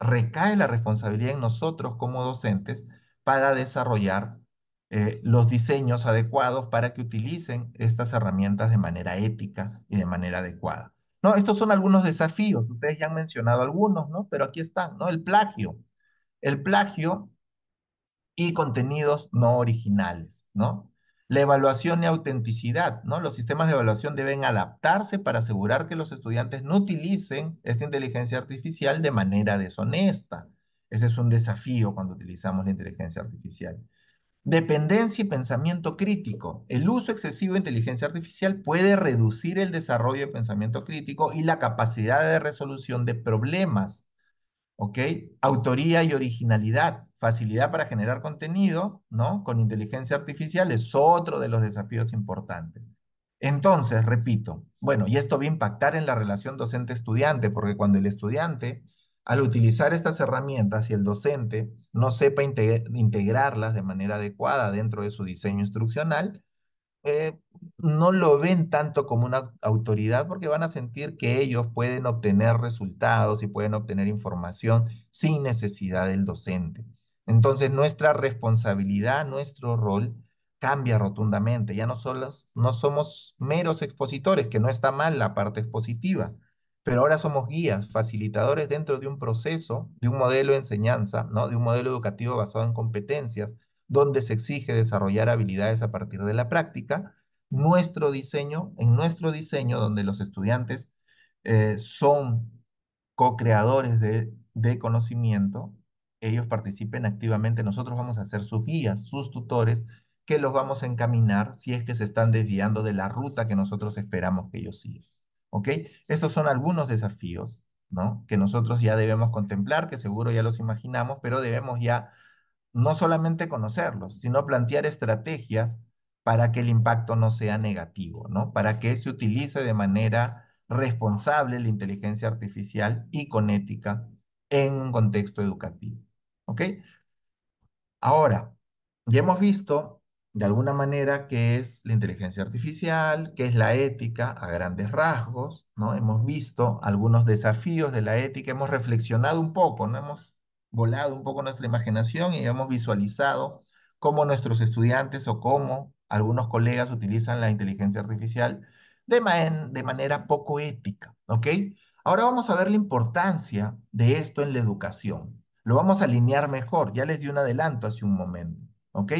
Speaker 2: recae la responsabilidad en nosotros como docentes para desarrollar eh, los diseños adecuados para que utilicen estas herramientas de manera ética y de manera adecuada. ¿No? Estos son algunos desafíos, ustedes ya han mencionado algunos, ¿no? pero aquí están, ¿no? el plagio. El plagio y contenidos no originales, ¿no? La evaluación y autenticidad, ¿no? Los sistemas de evaluación deben adaptarse para asegurar que los estudiantes no utilicen esta inteligencia artificial de manera deshonesta. Ese es un desafío cuando utilizamos la inteligencia artificial. Dependencia y pensamiento crítico. El uso excesivo de inteligencia artificial puede reducir el desarrollo de pensamiento crítico y la capacidad de resolución de problemas. ¿Ok? Autoría y originalidad. Facilidad para generar contenido, ¿no? Con inteligencia artificial es otro de los desafíos importantes. Entonces, repito, bueno, y esto va a impactar en la relación docente-estudiante, porque cuando el estudiante al utilizar estas herramientas y el docente no sepa integrarlas de manera adecuada dentro de su diseño instruccional, eh, no lo ven tanto como una autoridad porque van a sentir que ellos pueden obtener resultados y pueden obtener información sin necesidad del docente. Entonces, nuestra responsabilidad, nuestro rol cambia rotundamente. Ya no, solos, no somos meros expositores, que no está mal la parte expositiva, pero ahora somos guías, facilitadores dentro de un proceso, de un modelo de enseñanza, ¿no? de un modelo educativo basado en competencias, donde se exige desarrollar habilidades a partir de la práctica. Nuestro diseño, en nuestro diseño, donde los estudiantes eh, son co-creadores de conocimiento, ellos participen activamente, nosotros vamos a ser sus guías, sus tutores, que los vamos a encaminar si es que se están desviando de la ruta que nosotros esperamos que ellos sigan. ¿ok? Estos son algunos desafíos, ¿no? Que nosotros ya debemos contemplar, que seguro ya los imaginamos, pero debemos ya no solamente conocerlos, sino plantear estrategias para que el impacto no sea negativo, ¿no? Para que se utilice de manera responsable la inteligencia artificial y con ética en un contexto educativo, ¿ok? Ahora, ya hemos visto de alguna manera que es la inteligencia artificial, qué es la ética a grandes rasgos, ¿no? Hemos visto algunos desafíos de la ética, hemos reflexionado un poco, ¿no? Hemos volado un poco nuestra imaginación y hemos visualizado cómo nuestros estudiantes o cómo algunos colegas utilizan la inteligencia artificial de, de manera poco ética, ¿ok? Ahora vamos a ver la importancia de esto en la educación. Lo vamos a alinear mejor, ya les di un adelanto hace un momento, ¿ok?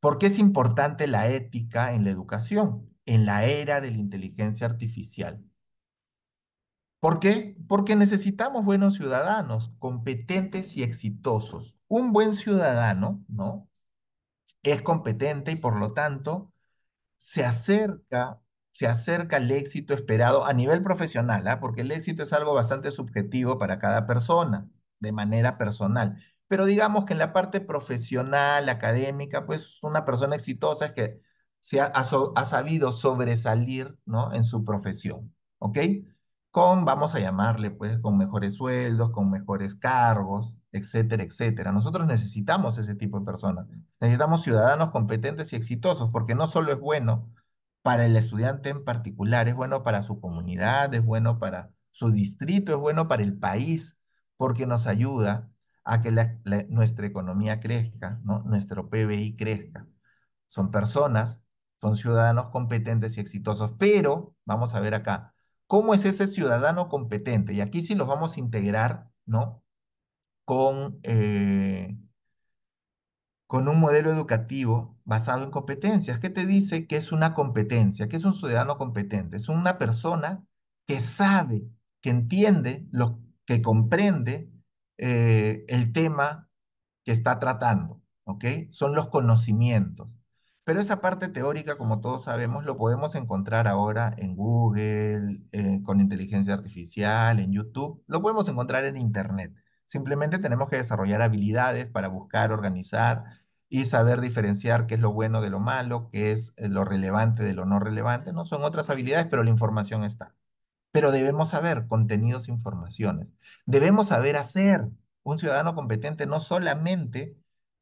Speaker 2: ¿Por qué es importante la ética en la educación, en la era de la inteligencia artificial? ¿Por qué? Porque necesitamos buenos ciudadanos, competentes y exitosos. Un buen ciudadano, ¿no? Es competente y por lo tanto se acerca, se acerca al éxito esperado a nivel profesional, ¿ah? porque el éxito es algo bastante subjetivo para cada persona, de manera personal pero digamos que en la parte profesional, académica, pues una persona exitosa es que se ha, sabido sobresalir, ¿no? En su profesión, ¿ok? Con, vamos a llamarle, pues, con mejores sueldos, con mejores cargos, etcétera, etcétera. Nosotros necesitamos ese tipo de personas. Necesitamos ciudadanos competentes y exitosos, porque no solo es bueno para el estudiante en particular, es bueno para su comunidad, es bueno para su distrito, es bueno para el país, porque nos ayuda a que nuestra economía crezca, ¿no? nuestro PBI crezca. Son personas, son ciudadanos competentes y exitosos, pero vamos a ver acá, ¿cómo es ese ciudadano competente? Y aquí sí los vamos a integrar, ¿no? Con, eh, con un modelo educativo basado en competencias. ¿Qué te dice que es una competencia? ¿Qué es un ciudadano competente? Es una persona que sabe, que entiende, lo, que comprende eh, el tema que está tratando, ¿ok? Son los conocimientos. Pero esa parte teórica, como todos sabemos, lo podemos encontrar ahora en Google, eh, con inteligencia artificial, en YouTube, lo podemos encontrar en Internet. Simplemente tenemos que desarrollar habilidades para buscar, organizar y saber diferenciar qué es lo bueno de lo malo, qué es eh, lo relevante de lo no relevante. No son otras habilidades, pero la información está pero debemos saber contenidos, e informaciones. Debemos saber hacer. Un ciudadano competente no solamente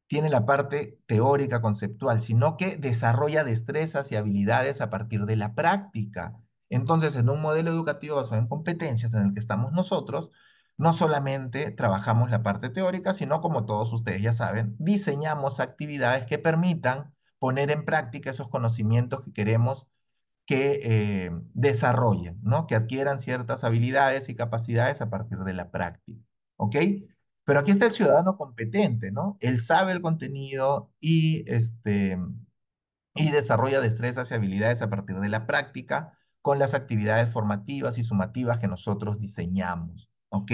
Speaker 2: tiene la parte teórica, conceptual, sino que desarrolla destrezas y habilidades a partir de la práctica. Entonces, en un modelo educativo basado en competencias en el que estamos nosotros, no solamente trabajamos la parte teórica, sino como todos ustedes ya saben, diseñamos actividades que permitan poner en práctica esos conocimientos que queremos que eh, desarrollen, ¿no? que adquieran ciertas habilidades y capacidades a partir de la práctica. ¿Ok? Pero aquí está el ciudadano competente, ¿no? Él sabe el contenido y, este, y desarrolla destrezas y habilidades a partir de la práctica con las actividades formativas y sumativas que nosotros diseñamos, ¿ok?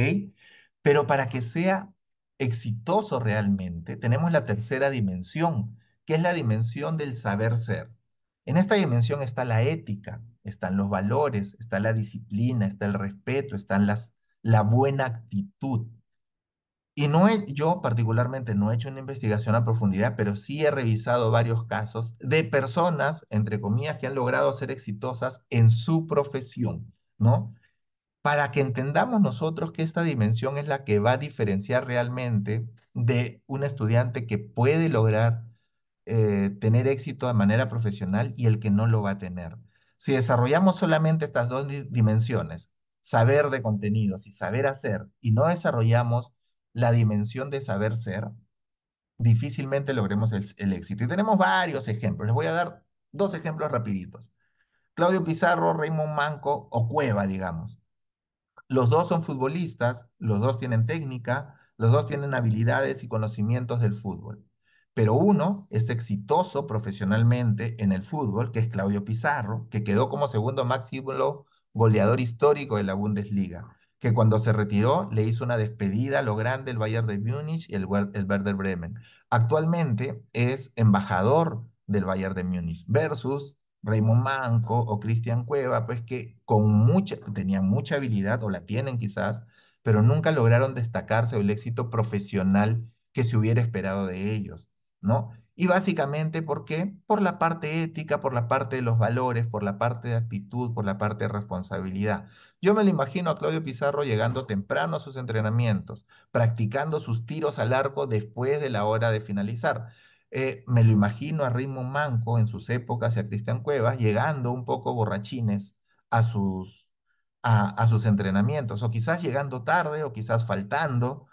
Speaker 2: Pero para que sea exitoso realmente, tenemos la tercera dimensión, que es la dimensión del saber ser. En esta dimensión está la ética, están los valores, está la disciplina, está el respeto, está la buena actitud. Y no yo particularmente no he hecho una investigación a profundidad, pero sí he revisado varios casos de personas, entre comillas, que han logrado ser exitosas en su profesión, ¿no? Para que entendamos nosotros que esta dimensión es la que va a diferenciar realmente de un estudiante que puede lograr eh, tener éxito de manera profesional y el que no lo va a tener. Si desarrollamos solamente estas dos dimensiones, saber de contenidos y saber hacer, y no desarrollamos la dimensión de saber ser, difícilmente logremos el, el éxito. Y tenemos varios ejemplos. Les voy a dar dos ejemplos rapiditos. Claudio Pizarro, Raymond Manco o Cueva, digamos. Los dos son futbolistas, los dos tienen técnica, los dos tienen habilidades y conocimientos del fútbol pero uno es exitoso profesionalmente en el fútbol, que es Claudio Pizarro, que quedó como segundo máximo goleador histórico de la Bundesliga, que cuando se retiró le hizo una despedida a lo grande el Bayern de Múnich y el, el Werder Bremen. Actualmente es embajador del Bayern de Múnich versus Raymond Manco o Cristian Cueva, pues que con mucha, tenían mucha habilidad o la tienen quizás, pero nunca lograron destacarse el éxito profesional que se hubiera esperado de ellos. ¿no? Y básicamente, ¿por qué? Por la parte ética, por la parte de los valores, por la parte de actitud, por la parte de responsabilidad. Yo me lo imagino a Claudio Pizarro llegando temprano a sus entrenamientos, practicando sus tiros al arco después de la hora de finalizar. Eh, me lo imagino a Raymond Manco en sus épocas y a Cristian Cuevas llegando un poco borrachines a sus, a, a sus entrenamientos, o quizás llegando tarde, o quizás faltando,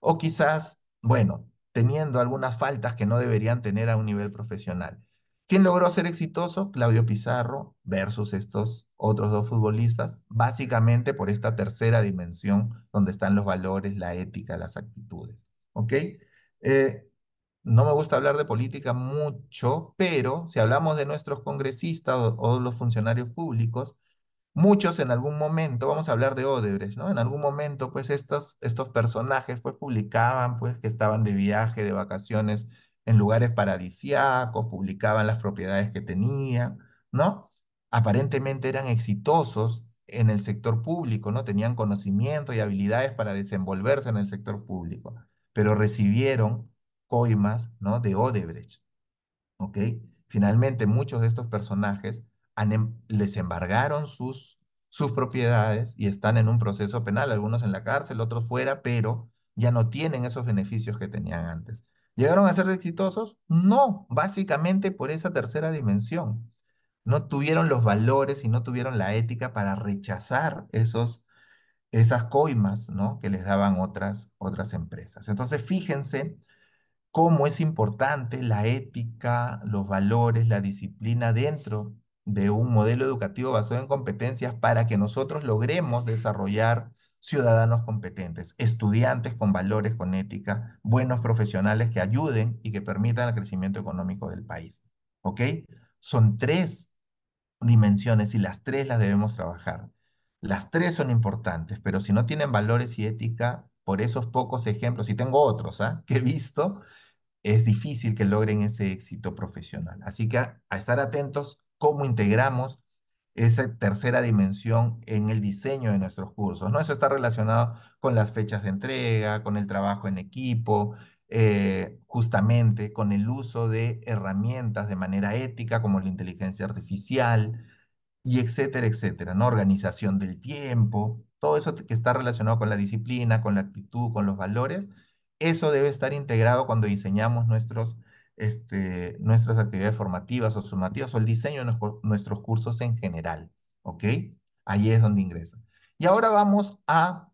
Speaker 2: o quizás, bueno, teniendo algunas faltas que no deberían tener a un nivel profesional. ¿Quién logró ser exitoso? Claudio Pizarro versus estos otros dos futbolistas, básicamente por esta tercera dimensión donde están los valores, la ética, las actitudes. Eh, no me gusta hablar de política mucho, pero si hablamos de nuestros congresistas o los funcionarios públicos, Muchos en algún momento, vamos a hablar de Odebrecht, ¿no? En algún momento, pues estos, estos personajes, pues publicaban, pues que estaban de viaje, de vacaciones en lugares paradisiacos, publicaban las propiedades que tenían, ¿no? Aparentemente eran exitosos en el sector público, ¿no? Tenían conocimiento y habilidades para desenvolverse en el sector público, pero recibieron coimas, ¿no? De Odebrecht, ¿ok? Finalmente, muchos de estos personajes Em, les embargaron sus, sus propiedades y están en un proceso penal, algunos en la cárcel, otros fuera, pero ya no tienen esos beneficios que tenían antes. ¿Llegaron a ser exitosos? No, básicamente por esa tercera dimensión. No tuvieron los valores y no tuvieron la ética para rechazar esos, esas coimas ¿no? que les daban otras, otras empresas. Entonces, fíjense cómo es importante la ética, los valores, la disciplina dentro de un modelo educativo basado en competencias para que nosotros logremos desarrollar ciudadanos competentes, estudiantes con valores, con ética, buenos profesionales que ayuden y que permitan el crecimiento económico del país. ¿Ok? Son tres dimensiones y las tres las debemos trabajar. Las tres son importantes, pero si no tienen valores y ética, por esos pocos ejemplos, y tengo otros ¿ah? que he visto, es difícil que logren ese éxito profesional. Así que a estar atentos cómo integramos esa tercera dimensión en el diseño de nuestros cursos, ¿no? Eso está relacionado con las fechas de entrega, con el trabajo en equipo, eh, justamente con el uso de herramientas de manera ética como la inteligencia artificial y etcétera, etcétera, Organización del tiempo, todo eso que está relacionado con la disciplina, con la actitud, con los valores, eso debe estar integrado cuando diseñamos nuestros este, nuestras actividades formativas o sumativas o el diseño de nuestros cursos en general. ¿Ok? Ahí es donde ingresa. Y ahora vamos a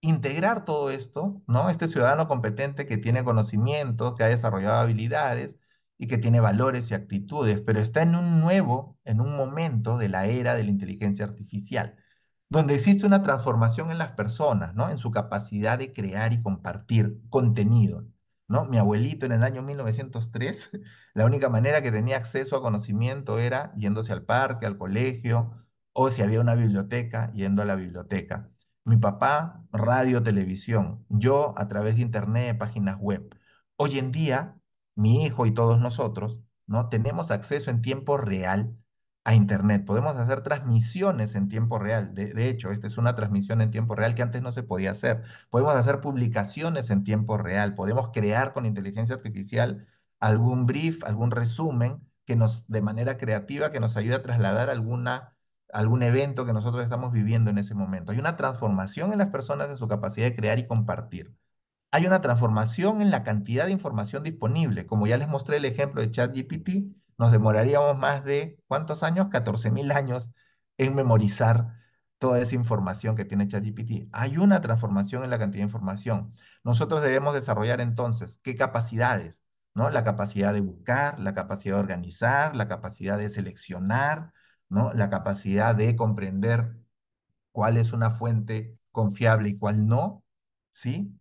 Speaker 2: integrar todo esto, ¿no? Este ciudadano competente que tiene conocimientos, que ha desarrollado habilidades y que tiene valores y actitudes, pero está en un nuevo, en un momento de la era de la inteligencia artificial, donde existe una transformación en las personas, ¿no? En su capacidad de crear y compartir contenido. ¿no? Mi abuelito en el año 1903, [LAUGHS] la única manera que tenía acceso a conocimiento era yéndose al parque, al colegio, o si había una biblioteca, yendo a la biblioteca. Mi papá, radio, televisión. Yo, a través de internet, páginas web. Hoy en día, mi hijo y todos nosotros, ¿no? Tenemos acceso en tiempo real a Internet. Podemos hacer transmisiones en tiempo real. De, hecho, esta es una transmisión en tiempo real que antes no se podía hacer. Podemos hacer publicaciones en tiempo real. Podemos crear con inteligencia artificial algún brief, algún resumen que nos, de manera creativa, que nos ayude a trasladar alguna, algún evento que nosotros estamos viviendo en ese momento. Hay una transformación en las personas en su capacidad de crear y compartir. Hay una transformación en la cantidad de información disponible. Como ya les mostré el ejemplo de ChatGPT, nos demoraríamos más de, ¿cuántos años? 14.000 años en memorizar toda esa información que tiene ChatGPT. Hay una transformación en la cantidad de información. Nosotros debemos desarrollar entonces qué capacidades, ¿no? La capacidad de buscar, la capacidad de organizar, la capacidad de seleccionar, ¿no? La capacidad de comprender cuál es una fuente confiable y cuál no, ¿sí?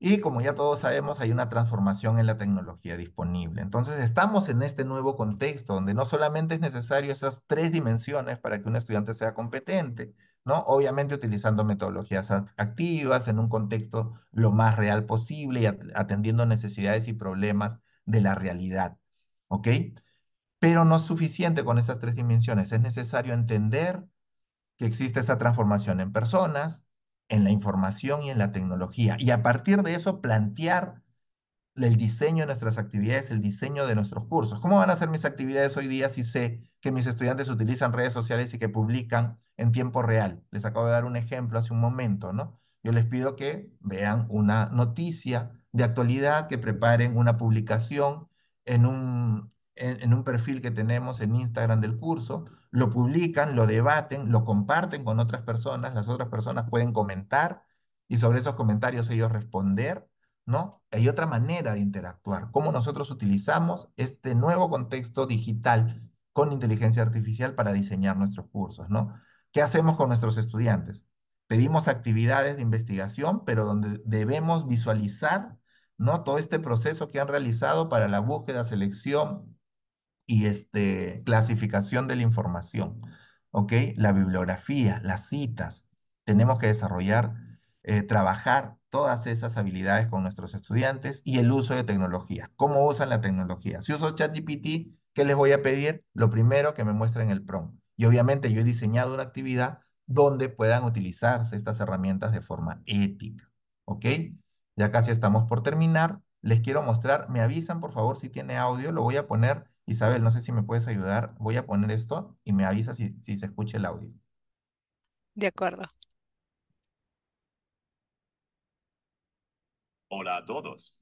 Speaker 2: Y como ya todos sabemos, hay una transformación en la tecnología disponible. Entonces, estamos en este nuevo contexto donde no solamente es necesario esas tres dimensiones para que un estudiante sea competente, ¿no? Obviamente utilizando metodologías activas en un contexto lo más real posible y atendiendo necesidades y problemas de la realidad, ¿ok? Pero no es suficiente con esas tres dimensiones. Es necesario entender que existe esa transformación en personas, en la información y en la tecnología. Y a partir de eso, plantear el diseño de nuestras actividades, el diseño de nuestros cursos. ¿Cómo van a ser mis actividades hoy día si sé que mis estudiantes utilizan redes sociales y que publican en tiempo real? Les acabo de dar un ejemplo hace un momento, ¿no? Yo les pido que vean una noticia de actualidad, que preparen una publicación en un, un perfil que tenemos en Instagram del curso lo publican, lo debaten, lo comparten con otras personas, las otras personas pueden comentar y sobre esos comentarios ellos responder, ¿no? Hay otra manera de interactuar, cómo nosotros utilizamos este nuevo contexto digital con inteligencia artificial para diseñar nuestros cursos, ¿no? ¿Qué hacemos con nuestros estudiantes? Pedimos actividades de investigación, pero donde debemos visualizar, ¿no? Todo este proceso que han realizado para la búsqueda, selección, y este, clasificación de la información, ¿ok? La bibliografía, las citas. Tenemos que desarrollar, eh, trabajar todas esas habilidades con nuestros estudiantes y el uso de tecnología. ¿Cómo usan la tecnología? Si uso ChatGPT, ¿qué les voy a pedir? Lo primero que me muestren el PROM. Y obviamente yo he diseñado una actividad donde puedan utilizarse estas herramientas de forma ética, ¿ok? Ya casi estamos por terminar. Les quiero mostrar, me avisan por favor si tiene audio, lo voy a poner Isabel, no sé si me puedes ayudar. Voy a poner esto y me avisa si, se escucha el audio.
Speaker 1: De acuerdo.
Speaker 3: Hola a todos.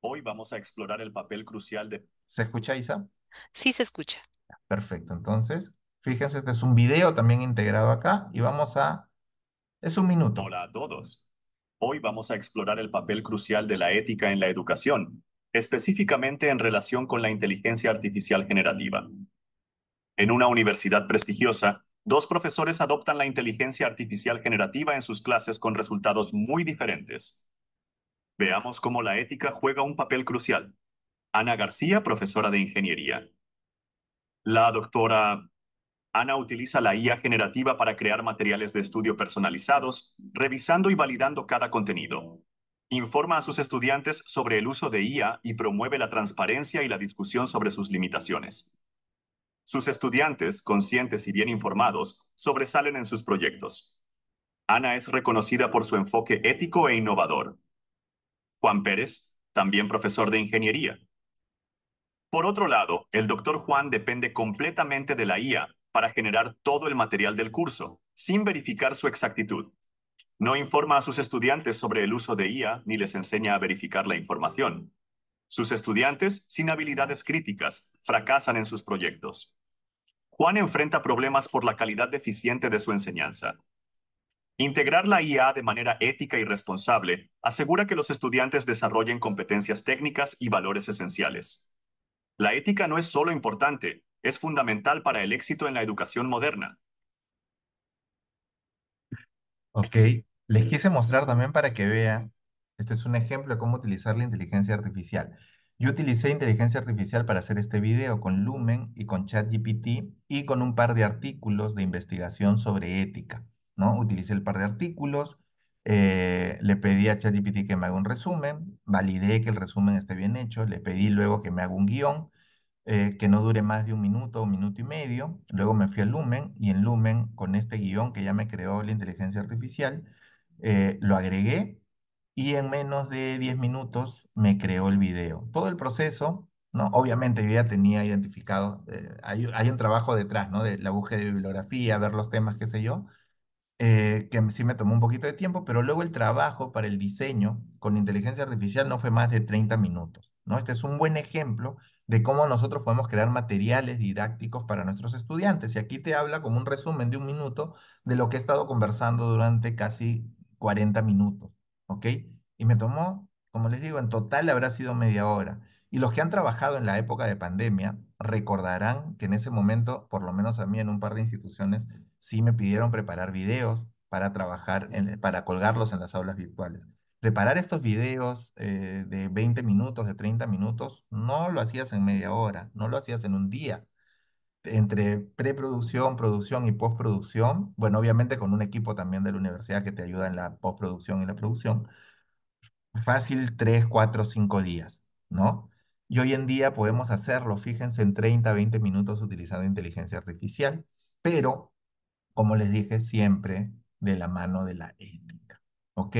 Speaker 3: Hoy vamos a explorar el papel crucial de...
Speaker 2: ¿Se escucha, Isa?
Speaker 1: Sí, se escucha.
Speaker 2: Perfecto. Entonces, fíjense, este es un video también integrado acá y vamos a...
Speaker 3: Es un minuto. Hola a todos. Hoy vamos a explorar el papel crucial de la ética en la educación específicamente en relación con la inteligencia artificial generativa. En una universidad prestigiosa, dos profesores adoptan la inteligencia artificial generativa en sus clases con resultados muy diferentes. Veamos cómo la ética juega un papel crucial. Ana García, profesora de ingeniería. La doctora Ana utiliza la IA generativa para crear materiales de estudio personalizados, revisando y validando cada contenido. Informa a sus estudiantes sobre el uso de IA y promueve la transparencia y la discusión sobre sus limitaciones. Sus estudiantes, conscientes y bien informados, sobresalen en sus proyectos. Ana es reconocida por su enfoque ético e innovador. Juan Pérez, también profesor de ingeniería. Por otro lado, el doctor Juan depende completamente de la IA para generar todo el material del curso, sin verificar su exactitud. No informa a sus estudiantes sobre el uso de IA ni les enseña a verificar la información. Sus estudiantes, sin habilidades críticas, fracasan en sus proyectos. Juan enfrenta problemas por la calidad deficiente de su enseñanza. Integrar la IA de manera ética y responsable asegura que los estudiantes desarrollen competencias técnicas y valores esenciales. La ética no es solo importante, es fundamental para el éxito en la educación moderna.
Speaker 2: Ok, les quise mostrar también para que vean, este es un ejemplo de cómo utilizar la inteligencia artificial. Yo utilicé inteligencia artificial para hacer este video con Lumen y con ChatGPT y con un par de artículos de investigación sobre ética, ¿no? Utilicé el par de artículos, eh, le pedí a ChatGPT que me haga un resumen, validé que el resumen esté bien hecho, le pedí luego que me haga un guión, eh, que no dure más de un minuto o minuto y medio. Luego me fui a Lumen y en Lumen, con este guión que ya me creó la inteligencia artificial, eh, lo agregué y en menos de 10 minutos me creó el video. Todo el proceso, ¿no? obviamente yo ya tenía identificado, eh, hay, un trabajo detrás, ¿no? de la búsqueda de bibliografía, ver los temas, qué sé yo. que sí me tomó un poquito de tiempo, pero luego el trabajo para el diseño con inteligencia artificial no fue más de 30 minutos. Este es un buen ejemplo de cómo nosotros podemos crear materiales didácticos para nuestros estudiantes. Y aquí te habla como un resumen de un minuto de lo que he estado conversando durante casi 40 minutos, ¿ok? Y me tomó, como les digo, en total habrá sido media hora. Y los que han trabajado en la época de pandemia recordarán que en ese momento, por lo menos a mí en un par de instituciones, sí me pidieron preparar videos para trabajar, para colgarlos en las aulas virtuales preparar estos videos eh, de 20 minutos, de 30 minutos, no lo hacías en media hora, no lo hacías en un día. Entre preproducción, producción y postproducción, bueno, obviamente con un equipo también de la universidad que te ayuda en la postproducción y la producción, fácil 3, 4, 5 días, ¿no? Y hoy en día podemos hacerlo, fíjense, en 30, 20 minutos utilizando inteligencia artificial, pero, como les dije, siempre de la mano de la ética, ¿ok?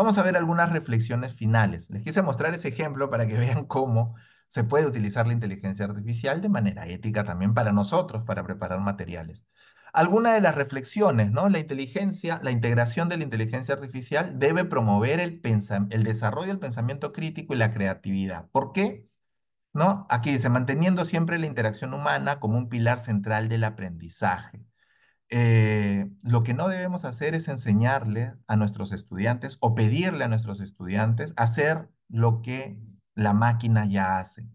Speaker 2: Vamos a ver algunas reflexiones finales. Les quise mostrar ese ejemplo para que [LAUGHS] vean cómo se puede utilizar la inteligencia artificial de manera ética también para nosotros, para preparar materiales. Alguna de las reflexiones, ¿no? La inteligencia, la integración de la inteligencia artificial debe promover el, el desarrollo del pensamiento crítico y la creatividad. ¿Por qué? ¿No? Aquí dice, manteniendo siempre la interacción humana como un pilar central del aprendizaje. Eh, lo que no debemos hacer es enseñarle a nuestros estudiantes o pedirle a nuestros estudiantes hacer lo que la máquina ya hace.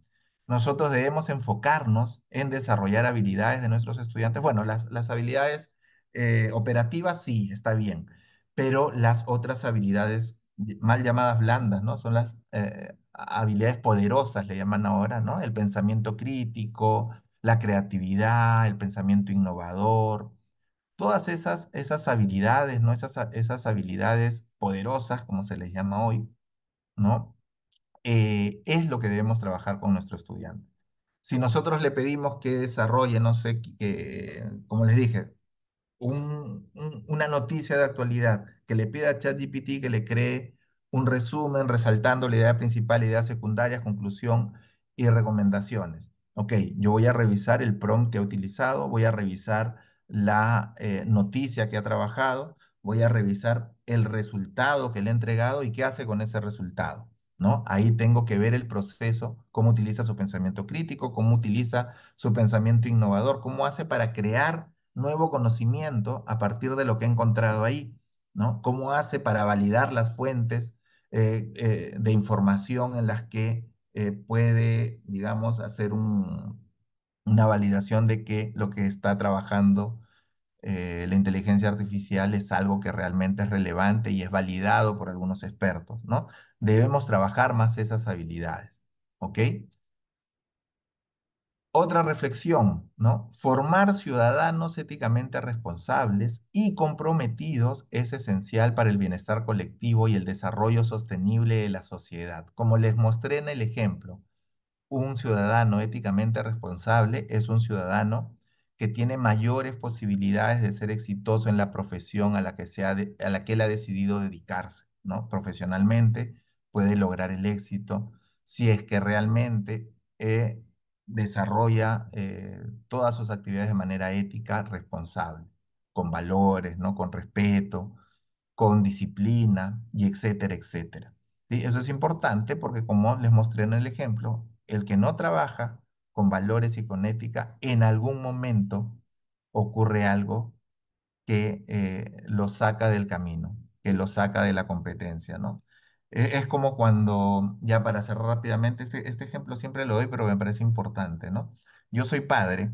Speaker 2: Nosotros debemos enfocarnos en desarrollar habilidades de nuestros estudiantes. Bueno, las, habilidades eh, operativas sí, está bien, pero las otras habilidades mal llamadas blandas, ¿no? Son las eh, habilidades poderosas, le llaman ahora, ¿no? El pensamiento crítico, la creatividad, el pensamiento innovador, todas esas, esas habilidades, ¿no? Esas, habilidades poderosas, como se les llama hoy, ¿no? Eh, es lo que debemos trabajar con nuestro estudiante. Si nosotros le pedimos que desarrolle, no sé, que eh, como les dije, una noticia de actualidad, que le pida a ChatGPT que le cree un resumen resaltando la idea principal, idea secundaria, conclusión y recomendaciones. Ok, yo voy a revisar el prompt que ha utilizado, voy a revisar la eh, noticia que ha trabajado, voy a revisar el resultado que le he entregado y qué hace con ese resultado. ¿no? Ahí tengo que ver el proceso, cómo utiliza su pensamiento crítico, cómo utiliza su pensamiento innovador, cómo hace para crear nuevo conocimiento a partir de lo que he encontrado ahí, ¿no? Cómo hace para validar las fuentes eh, eh, de información en las que puede, digamos, hacer un, una validación de que lo que está trabajando eh, la inteligencia artificial es algo que realmente es relevante y es validado por algunos expertos, ¿no? Debemos trabajar más esas habilidades, ¿ok? Otra reflexión, ¿no? Formar ciudadanos éticamente responsables y comprometidos es esencial para el bienestar colectivo y el desarrollo sostenible de la sociedad. Como les mostré en el ejemplo, un ciudadano éticamente responsable es un ciudadano que tiene mayores posibilidades de ser exitoso en la profesión a la que, sea a la que él ha decidido dedicarse, ¿no? Profesionalmente puede lograr el éxito si es que realmente eh, desarrolla eh, todas sus actividades de manera ética, responsable, con valores, ¿no? Con respeto, con disciplina y etcétera, etcétera. Eso es importante porque como les mostré en el ejemplo, el que no trabaja con valores y con ética, en algún momento ocurre algo que eh, lo saca del camino, que lo saca de la competencia, ¿no? E-, es como cuando, ya para cerrar rápidamente, este, este, ejemplo siempre lo doy, pero me parece importante, ¿no? Yo soy padre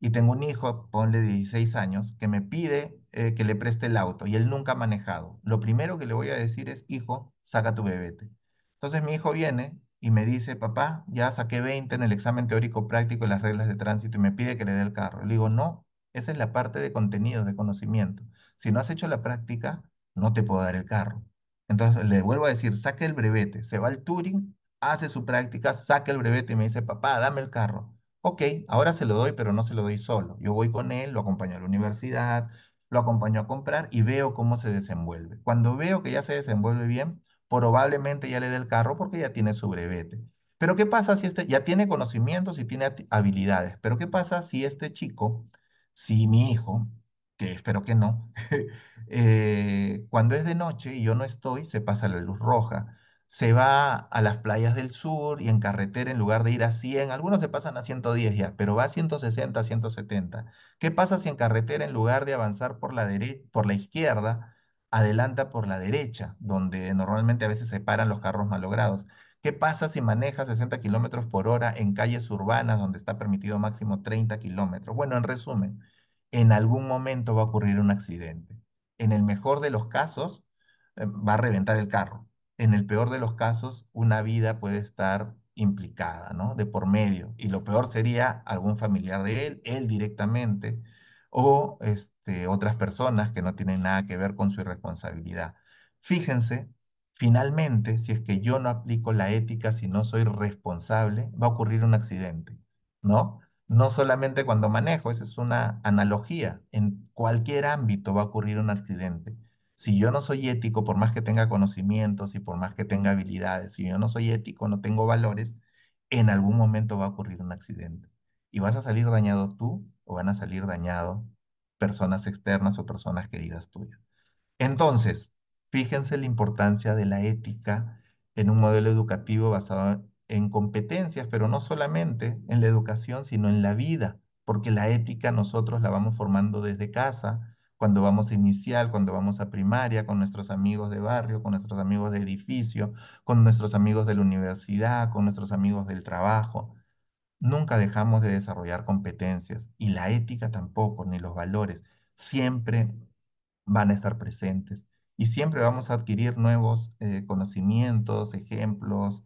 Speaker 2: y tengo un hijo, ponle 16 años, que me pide eh, que le preste el auto y él nunca ha manejado. Lo primero que le voy a decir es, hijo, saca tu bebete. Entonces mi hijo viene y me dice, papá, ya saqué 20 en el examen teórico práctico de las reglas de tránsito y me pide que le dé el carro. Le digo, no, esa es la parte de contenidos, de conocimiento. Si no has hecho la práctica, no te puedo dar el carro. Entonces le vuelvo a decir, saque el brevete, se va al Turing, hace su práctica, saque el brevete y me dice, papá, dame el carro. Ok, ahora se lo doy, pero no se lo doy solo. Yo voy con él, lo acompaño a la universidad, lo acompaño a comprar y veo cómo se desenvuelve. Cuando veo que ya se desenvuelve bien, probablemente ya le dé el carro porque ya tiene su brevete. Pero ¿qué pasa si este ya tiene conocimientos y tiene habilidades? Pero ¿qué pasa si este chico, si mi hijo, que espero que no, [LAUGHS] eh, cuando es de noche y yo no estoy, se pasa la luz roja, se va a las playas del sur y en carretera en lugar de ir a 100, algunos se pasan a 110 ya, pero va a 160, 170. ¿Qué pasa si en carretera en lugar de avanzar por la, por la izquierda, adelanta por la derecha, donde normalmente a veces se paran los carros malogrados. ¿Qué pasa si maneja 60 kilómetros por hora en calles urbanas donde está permitido máximo 30 kilómetros? Bueno, en resumen, en algún momento va a ocurrir un accidente. En el mejor de los casos, em, va a reventar el carro. En el peor de los casos, una vida puede estar implicada, ¿no? De por medio. Y lo peor sería algún familiar de él, él directamente, o este, otras personas que no tienen nada que ver con su irresponsabilidad. Fíjense, finalmente, si es que yo no aplico la ética, si no soy responsable, va a ocurrir un accidente, ¿no? No solamente cuando manejo, esa es una analogía. En cualquier ámbito va a ocurrir un accidente. Si yo no soy ético, por más que tenga conocimientos y por más que tenga habilidades, si yo no soy ético, no tengo valores, en algún momento va a ocurrir un accidente. Y vas a salir dañado tú o van a salir dañados personas externas o personas queridas tuyas. Entonces, fíjense la importancia de la ética en un modelo educativo basado en competencias, pero no solamente en la educación, sino en la vida, porque la ética nosotros la vamos formando desde casa, cuando vamos a inicial, cuando vamos a primaria, con nuestros amigos de barrio, con nuestros amigos de edificio, con nuestros amigos de la universidad, con nuestros amigos del trabajo. Nunca dejamos de desarrollar competencias y la ética tampoco, ni los valores. Siempre van a estar presentes y siempre vamos a adquirir nuevos eh, conocimientos, ejemplos,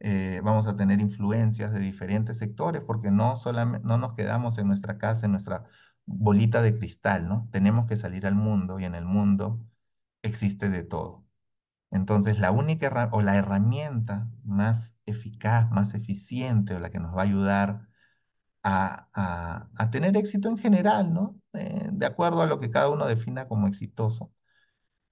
Speaker 2: eh, vamos a tener influencias de diferentes sectores porque no, solamente, no nos quedamos en nuestra casa, en nuestra bolita de cristal, ¿no? Tenemos que salir al mundo y en el mundo existe de todo. Entonces, la única o la herramienta más eficaz, más eficiente o la que nos va a ayudar a, tener éxito en general, ¿no? Eh, de acuerdo a lo que cada uno defina como exitoso,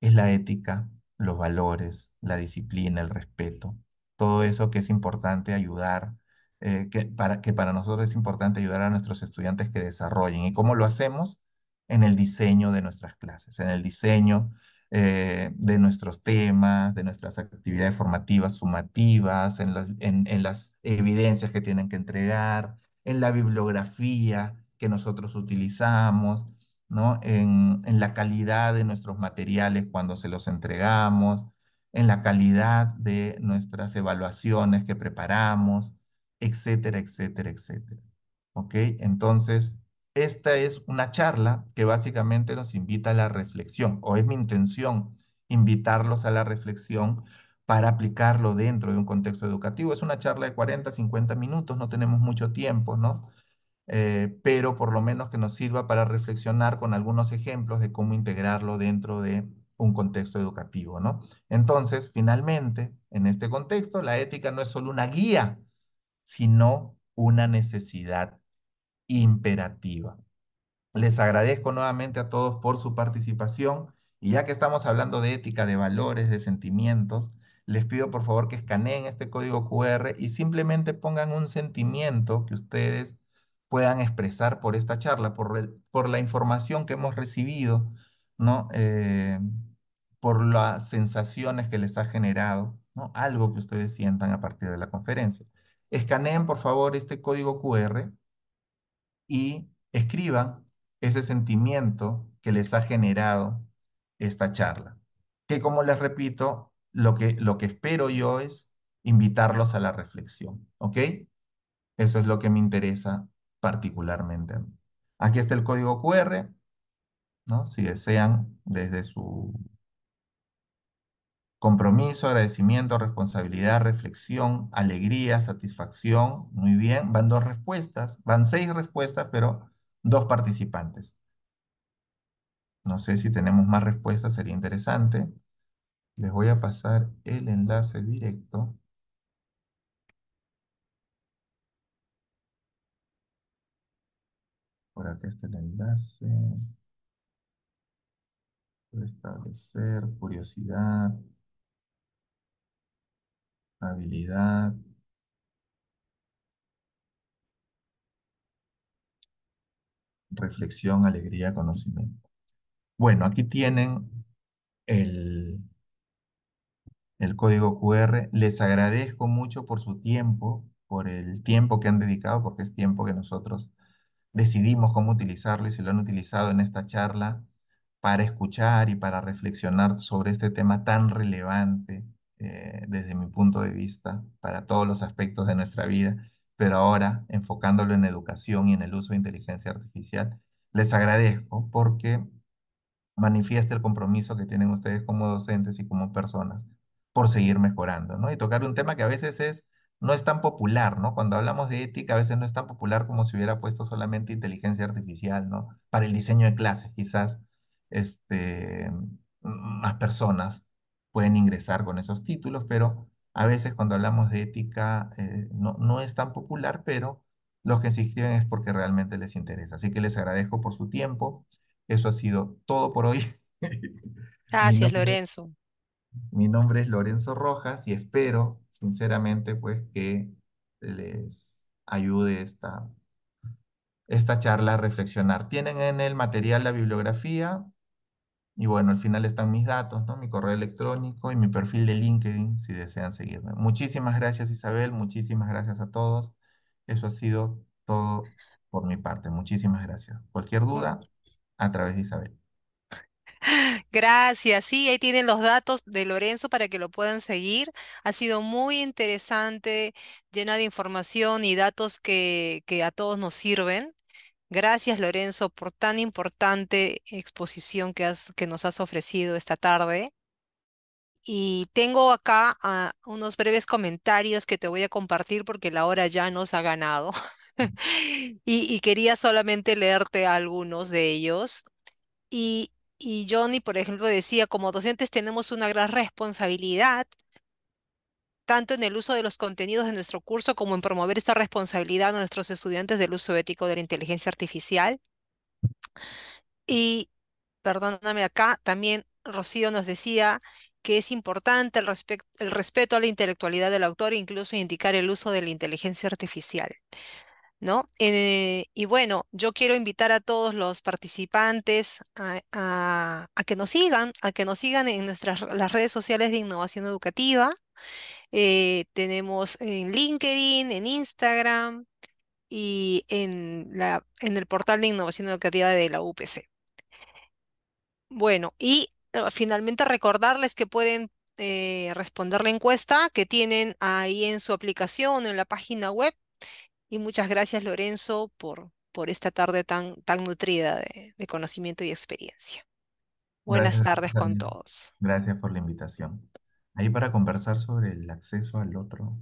Speaker 2: es la ética, los valores, la disciplina, el respeto, todo eso que es importante ayudar, eh, que, para, que para nosotros es importante ayudar a nuestros estudiantes que desarrollen. ¿Y cómo lo hacemos? En el diseño de nuestras clases, en el diseño eh, de nuestros temas, de nuestras actividades formativas, sumativas, en las, evidencias que tienen que entregar, en la bibliografía que nosotros utilizamos, ¿no? En, en, la calidad de nuestros materiales cuando se los entregamos, en la calidad de nuestras evaluaciones que preparamos, etcétera, etcétera, etcétera. ¿Ok? Entonces, esta es una charla que básicamente nos invita a la reflexión, o es mi intención invitarlos a la reflexión para aplicarlo dentro de un contexto educativo. Es una charla de 40, 50 minutos, no tenemos mucho tiempo, ¿no? Eh, pero por lo menos que nos sirva para reflexionar con algunos ejemplos de cómo integrarlo dentro de un contexto educativo, ¿no? Entonces, finalmente, en este contexto, la ética no es solo una guía, sino una necesidad imperativa. Les agradezco nuevamente a todos por su participación y ya que estamos hablando de ética, de valores, de sentimientos, les pido por favor que escaneen este código QR y simplemente pongan un sentimiento que ustedes puedan expresar por esta charla, por, por la información que hemos recibido, ¿no? Eh, por las sensaciones que les ha generado, ¿no? algo que ustedes sientan a partir de la conferencia. Escaneen por favor este código QR y escriban ese sentimiento que les ha generado esta charla. Que como les repito, lo que, lo que espero yo es invitarlos a la reflexión, ¿ok? Eso es lo que me interesa particularmente Aquí está el código QR, ¿no? Si desean desde su Compromiso, agradecimiento, responsabilidad, reflexión, alegría, satisfacción. Muy bien, van dos respuestas, van seis respuestas, pero dos participantes. No sé si tenemos más respuestas, sería interesante. Les voy a pasar el enlace directo. Por acá está el enlace. Establecer curiosidad habilidad, reflexión, alegría, conocimiento. Bueno, aquí tienen el, el código QR. Les agradezco mucho por su tiempo, por el tiempo que han dedicado, porque es tiempo que nosotros decidimos cómo utilizarlo y se lo han utilizado en esta charla para escuchar y para reflexionar sobre este tema tan relevante eh, desde mi punto de vista, para todos los aspectos de nuestra vida, pero ahora enfocándolo en educación y en el uso de inteligencia artificial. Les agradezco porque manifiesta el compromiso que tienen ustedes como docentes y como personas por seguir mejorando, ¿no? Y tocar un tema que a veces es, no es tan popular, ¿no? Cuando hablamos de ética, a veces no es tan popular como si hubiera puesto solamente inteligencia artificial, ¿no? Para el diseño de clases, quizás, este, más personas pueden ingresar con esos títulos, pero a veces cuando hablamos de ética eh, no, no es tan popular, pero los que se inscriben es porque realmente les interesa. Así que les agradezco por su tiempo. Eso ha sido todo por hoy. [LAUGHS] Gracias, Lorenzo. Mi nombre es Lorenzo Rojas y espero, sinceramente, pues que les ayude esta, esta charla a reflexionar. Tienen en el material la bibliografía, y bueno, al final están mis datos, ¿no? Mi correo electrónico y mi perfil de LinkedIn si desean seguirme. Muchísimas gracias Isabel, muchísimas gracias a todos. Eso ha sido todo por mi parte. Muchísimas gracias. Cualquier duda, a través de Isabel.
Speaker 1: [LAUGHS] Gracias. Sí, ahí tienen los datos de Lorenzo para que lo puedan seguir. Ha sido muy interesante, llena de información y datos que, que a todos nos sirven. Gracias, Lorenzo, por tan importante exposición que, nos has ofrecido esta tarde. Y tengo acá ah, unos breves comentarios que te voy a compartir porque la hora ya nos ha ganado. [LAUGHS] y, quería solamente leerte algunos de ellos. y Johnny, por ejemplo, decía, como docentes tenemos una gran responsabilidad tanto en el uso de los contenidos de nuestro curso como en promover esta responsabilidad a nuestros estudiantes del uso ético de la inteligencia artificial. Y, perdóname acá, también Rocío nos decía que es importante el, respeto a la intelectualidad del autor e incluso indicar el uso de la inteligencia artificial. ¿No? Eh, y bueno, yo quiero invitar a todos los participantes a, que nos sigan, a que nos sigan en nuestras las redes sociales de innovación educativa. Eh, tenemos en LinkedIn, en Instagram y en, la, en el portal de innovación educativa de la UPC. Bueno, y ah, finalmente recordarles que pueden eh, responder la encuesta que tienen ahí en su aplicación o en la página web. Y muchas gracias, Lorenzo, por, por esta tarde tan, tan nutrida de, conocimiento y experiencia. Buenas tardes con todos.
Speaker 2: Gracias por la invitación. Ahí para conversar sobre el acceso al otro.